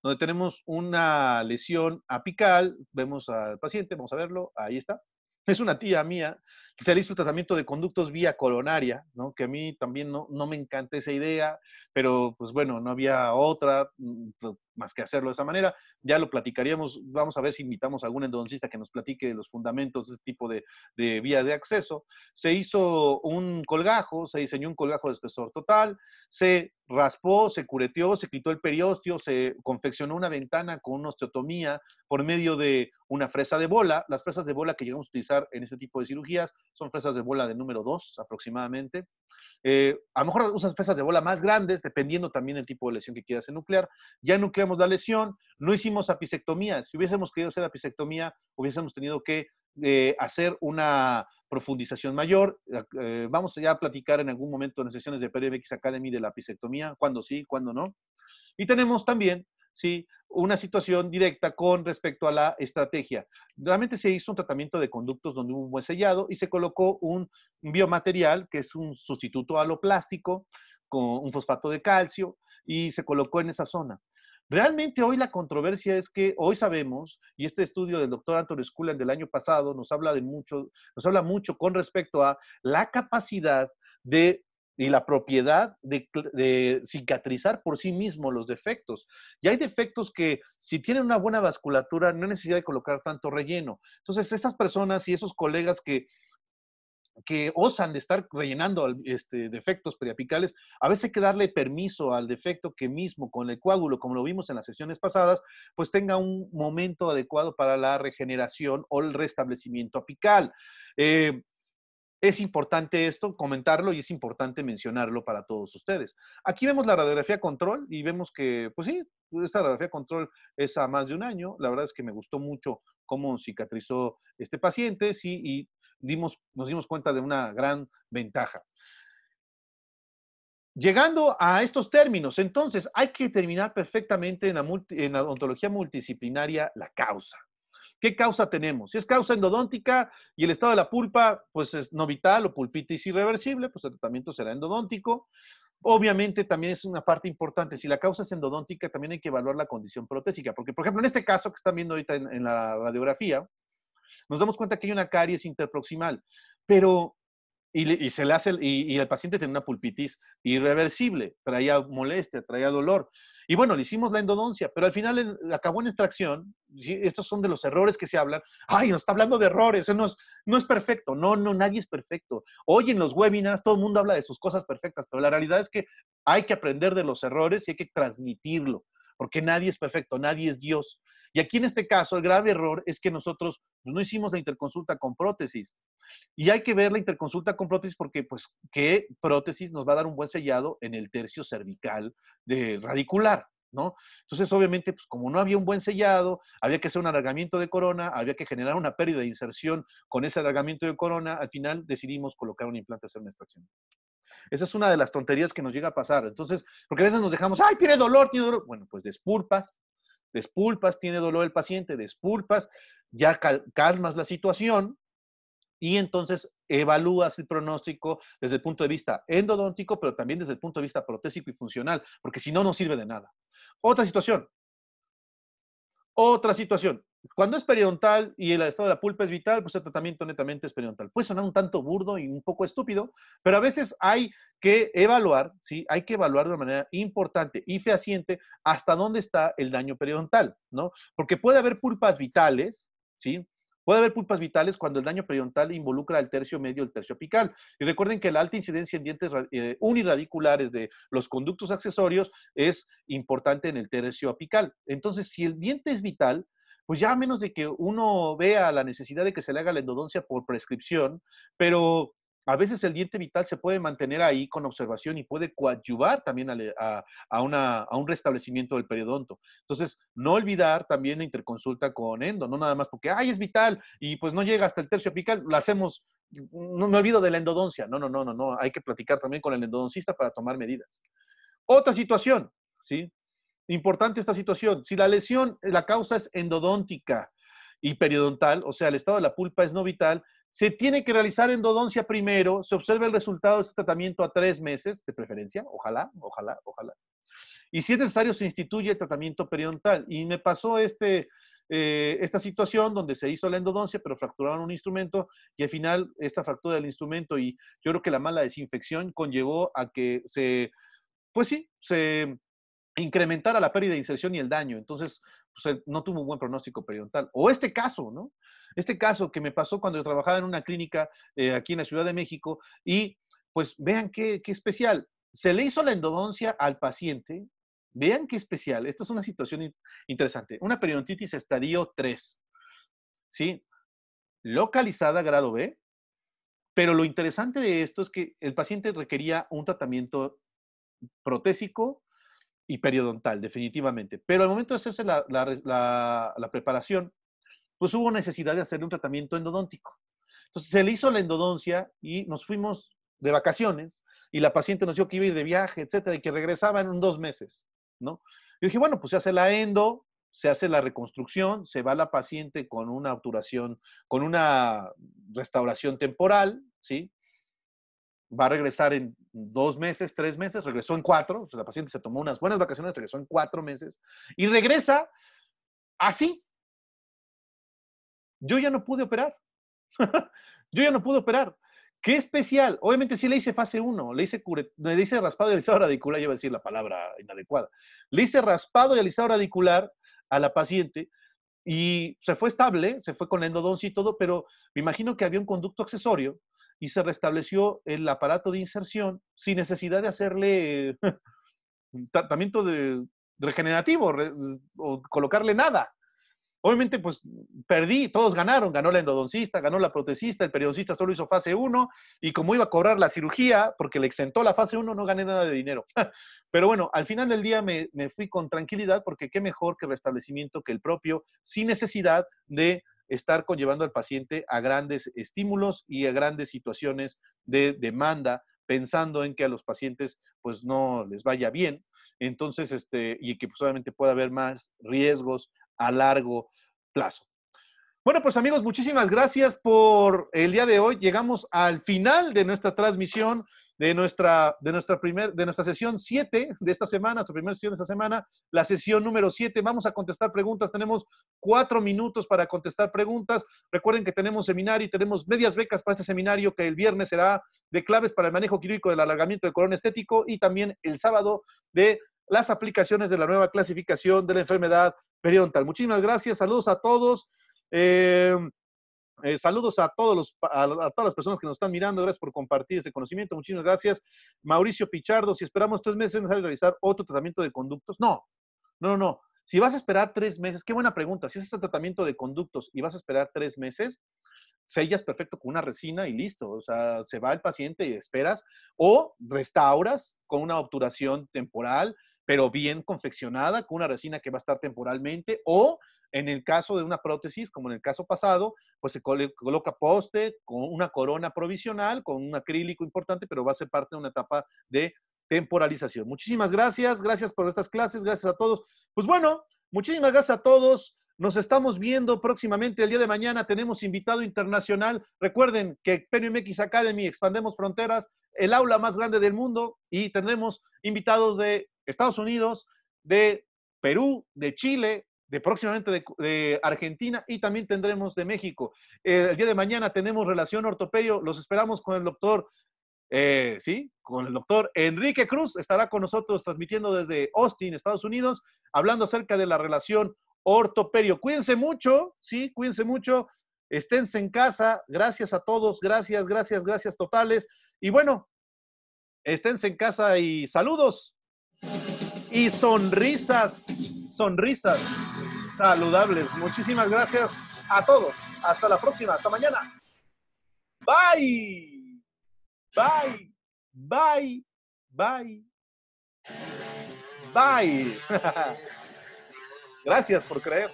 Donde tenemos una lesión apical, vemos al paciente, vamos a verlo, ahí está. Es una tía mía se le hizo tratamiento de conductos vía coronaria, ¿no? que a mí también no, me encanta esa idea, pero pues bueno, no había otra mm, pues, más que hacerlo de esa manera. Ya lo platicaríamos, vamos a ver si invitamos a algún endoncista que nos platique los fundamentos de este tipo de, de vía de acceso. Se hizo un colgajo, se diseñó un colgajo de espesor total, se raspó, se cureteó, se quitó el periósteo, se confeccionó una ventana con una osteotomía por medio de una fresa de bola, las fresas de bola que llegamos a utilizar en este tipo de cirugías, son fresas de bola de número 2 aproximadamente. Eh, a lo mejor usas fresas de bola más grandes, dependiendo también del tipo de lesión que quieras nuclear. Ya nucleamos la lesión, no hicimos apisectomía. Si hubiésemos querido hacer apicectomía, hubiésemos tenido que eh, hacer una profundización mayor. Eh, vamos ya a platicar en algún momento en las sesiones de PRMX Academy de la apicectomía, cuándo sí, cuándo no. Y tenemos también ¿sí? una situación directa con respecto a la estrategia. Realmente se hizo un tratamiento de conductos donde hubo un buen sellado y se colocó un biomaterial que es un sustituto a lo plástico con un fosfato de calcio y se colocó en esa zona. Realmente hoy la controversia es que hoy sabemos, y este estudio del doctor Antonio del año pasado nos habla, de mucho, nos habla mucho con respecto a la capacidad de y la propiedad de, cicatrizar por sí mismo los defectos. Y hay defectos que si tienen una buena vasculatura no hay necesidad de colocar tanto relleno. Entonces, estas personas y esos colegas que, que osan de estar rellenando este, defectos periapicales, a veces hay que darle permiso al defecto que mismo con el coágulo, como lo vimos en las sesiones pasadas, pues tenga un momento adecuado para la regeneración o el restablecimiento apical. Eh, es importante esto, comentarlo y es importante mencionarlo para todos ustedes. Aquí vemos la radiografía control y vemos que, pues sí, esta radiografía control es a más de un año. La verdad es que me gustó mucho cómo cicatrizó este paciente, sí, y nos dimos cuenta de una gran ventaja. Llegando a estos términos, entonces hay que determinar perfectamente en la, odontología en multidisciplinaria la causa. ¿Qué causa tenemos? Si es causa endodóntica y el estado de la pulpa, pues es no vital o pulpitis irreversible, pues el tratamiento será endodóntico. Obviamente también es una parte importante, si la causa es endodóntica, también hay que evaluar la condición protésica, porque por ejemplo en este caso que están viendo ahorita en, la radiografía, nos damos cuenta que hay una caries interproximal, pero y, se le hace, y, y, el paciente tiene una pulpitis irreversible, traía molestia, traía dolor. Y bueno, le hicimos la endodoncia, pero al final acabó en extracción. Estos son de los errores que se hablan. Ay, nos está hablando de errores, no es, no es perfecto. No, no, nadie es perfecto. Hoy en los webinars todo el mundo habla de sus cosas perfectas, pero la realidad es que hay que aprender de los errores y hay que transmitirlo porque nadie es perfecto, nadie es Dios. Y aquí en este caso el grave error es que nosotros no hicimos la interconsulta con prótesis. Y hay que ver la interconsulta con prótesis porque, pues, ¿qué prótesis nos va a dar un buen sellado en el tercio cervical de radicular? ¿no? Entonces, obviamente, pues como no había un buen sellado, había que hacer un alargamiento de corona, había que generar una pérdida de inserción con ese alargamiento de corona, al final decidimos colocar un implante hacer una extracción. Esa es una de las tonterías que nos llega a pasar. Entonces, porque a veces nos dejamos, ay, tiene dolor, tiene dolor. Bueno, pues despulpas, despulpas, tiene dolor el paciente, despulpas, ya calmas la situación y entonces evalúas el pronóstico desde el punto de vista endodóntico, pero también desde el punto de vista protésico y funcional, porque si no, no sirve de nada. Otra situación. Otra situación. Cuando es periodontal y el estado de la pulpa es vital, pues el tratamiento netamente es periodontal. Puede sonar un tanto burdo y un poco estúpido, pero a veces hay que evaluar, ¿sí? Hay que evaluar de una manera importante y fehaciente hasta dónde está el daño periodontal, ¿no? Porque puede haber pulpas vitales, ¿sí? Puede haber pulpas vitales cuando el daño periodontal involucra el tercio medio el tercio apical. Y recuerden que la alta incidencia en dientes eh, unirradiculares de los conductos accesorios es importante en el tercio apical. Entonces, si el diente es vital, pues ya a menos de que uno vea la necesidad de que se le haga la endodoncia por prescripción, pero a veces el diente vital se puede mantener ahí con observación y puede coadyuvar también eh, a, un restablecimiento del periodonto. Entonces, no olvidar también la interconsulta con endo, no nada más porque, ay, es vital y pues no llega hasta el tercio apical, lo hacemos, mm, no me olvido de la endodoncia. No, no, no, no, no, hay que platicar también con el endodoncista para tomar medidas. Otra situación, ¿sí? Importante esta situación. Si la lesión, eh, la causa es endodóntica y periodontal, o sea, el estado de la pulpa es no vital, se tiene que realizar endodoncia primero, se observa el resultado de este tratamiento a tres meses, de preferencia, ojalá, ojalá, ojalá. Y si es necesario, se instituye el tratamiento periodontal. Y me pasó este, eh, esta situación donde se hizo la endodoncia, pero fracturaron un instrumento y al final esta fractura del instrumento y yo creo que la mala desinfección conllevó a que se, pues sí, se incrementara la pérdida de inserción y el daño. Entonces, pues, eh, no tuvo un buen pronóstico periodontal. O este caso, ¿no? Este caso que me pasó cuando yo trabajaba en una clínica eh, aquí en la Ciudad de México y pues vean qué, qué especial. Se le hizo la endodoncia al paciente. Vean qué especial. Esta es una situación interesante. Una periodontitis estadio 3. ¿Sí? Localizada grado B. Pero lo interesante de esto es que el paciente requería un tratamiento protésico y periodontal, definitivamente. Pero al momento de hacerse la, preparación, pues hubo necesidad de hacerle un tratamiento endodóntico. Entonces se le hizo la endodoncia y nos fuimos de vacaciones y la paciente nos dijo que iba a ir de viaje, etcétera, y que regresaba en dos meses, ¿no? Yo dije, bueno, pues se hace la endo, se hace la reconstrucción, se va la paciente con una obturación, con una restauración temporal, ¿sí? va a regresar en dos meses, tres meses, regresó en cuatro, la paciente se tomó unas buenas vacaciones, regresó en cuatro meses y regresa así. Yo ya no pude operar. [laughs] Yo ya no pude operar. ¿Qué especial? Obviamente sí le hice fase uno, le hice, cure, le hice raspado y alisado radicular, yo iba a decir la palabra inadecuada. Le hice raspado y alisado radicular a la paciente y se fue estable, se fue con la endodoncia y todo, pero me imagino que había un conducto accesorio y se restableció el aparato de inserción sin necesidad de hacerle [laughs] tratamiento de regenerativo o colocarle nada. Obviamente, pues perdí, todos ganaron, ganó la endodoncista, ganó la protecista, el periodoncista solo hizo fase 1 y como iba a cobrar la cirugía, porque le exentó la fase 1, no gané nada de dinero. [laughs] Pero bueno, al final del día me, me fui con tranquilidad porque qué mejor que restablecimiento que el propio, sin necesidad de estar conllevando al paciente a grandes estímulos y a grandes situaciones de demanda, pensando en que a los pacientes pues no les vaya bien, entonces, este, y que posiblemente pues, pueda haber más riesgos a largo plazo. Bueno, pues amigos, muchísimas gracias por el día de hoy. Llegamos al final de nuestra transmisión de nuestra, de nuestra, primer, de nuestra sesión 7 de esta semana, nuestra primera sesión de esta semana, la sesión número 7. Vamos a contestar preguntas. Tenemos cuatro minutos para contestar preguntas. Recuerden que tenemos seminario y tenemos medias becas para este seminario que el viernes será de claves para el manejo quirúrgico del alargamiento del colon estético y también el sábado de las aplicaciones de la nueva clasificación de la enfermedad periodontal. Muchísimas gracias. Saludos a todos. Eh, eh, saludos a, todos los, a, todas las personas que nos están mirando. Gracias por compartir este conocimiento. Muchísimas gracias. Mauricio Pichardo, si esperamos tres meses, ¿es realizar otro tratamiento de conductos? No, no, no. Si vas a esperar tres meses, qué buena pregunta. Si es este tratamiento de conductos y vas a esperar tres meses, sellas perfecto con una resina y listo. O sea, se va el paciente y esperas. O restauras con una obturación temporal, pero bien confeccionada, con una resina que va a estar temporalmente. O en el caso de una prótesis, como en el caso pasado, pues se coloca poste con una corona provisional, con un acrílico importante, pero va a ser parte de una etapa de temporalización. Muchísimas gracias, gracias por estas clases, gracias a todos. Pues bueno, muchísimas gracias a todos. Nos estamos viendo próximamente. El día de mañana tenemos invitado internacional. Recuerden que MX Academy expandemos fronteras, el aula más grande del mundo, y tendremos invitados de Estados Unidos, de Perú, de Chile, de próximamente de, Argentina y también tendremos de México. Eh, el día de mañana tenemos relación ortopedio, los esperamos con el doctor, eh, sí, con el doctor Enrique Cruz, estará con nosotros transmitiendo desde Austin, Estados Unidos, hablando acerca de la relación ortopedio. Cuídense mucho, sí, cuídense mucho, esténse en casa, gracias a todos, gracias, gracias, gracias totales. Y bueno, esténse en casa y saludos y sonrisas, sonrisas saludables. Muchísimas gracias a todos. Hasta la próxima. Hasta mañana. Bye. Bye. Bye. Bye. Bye. [laughs] gracias por creer.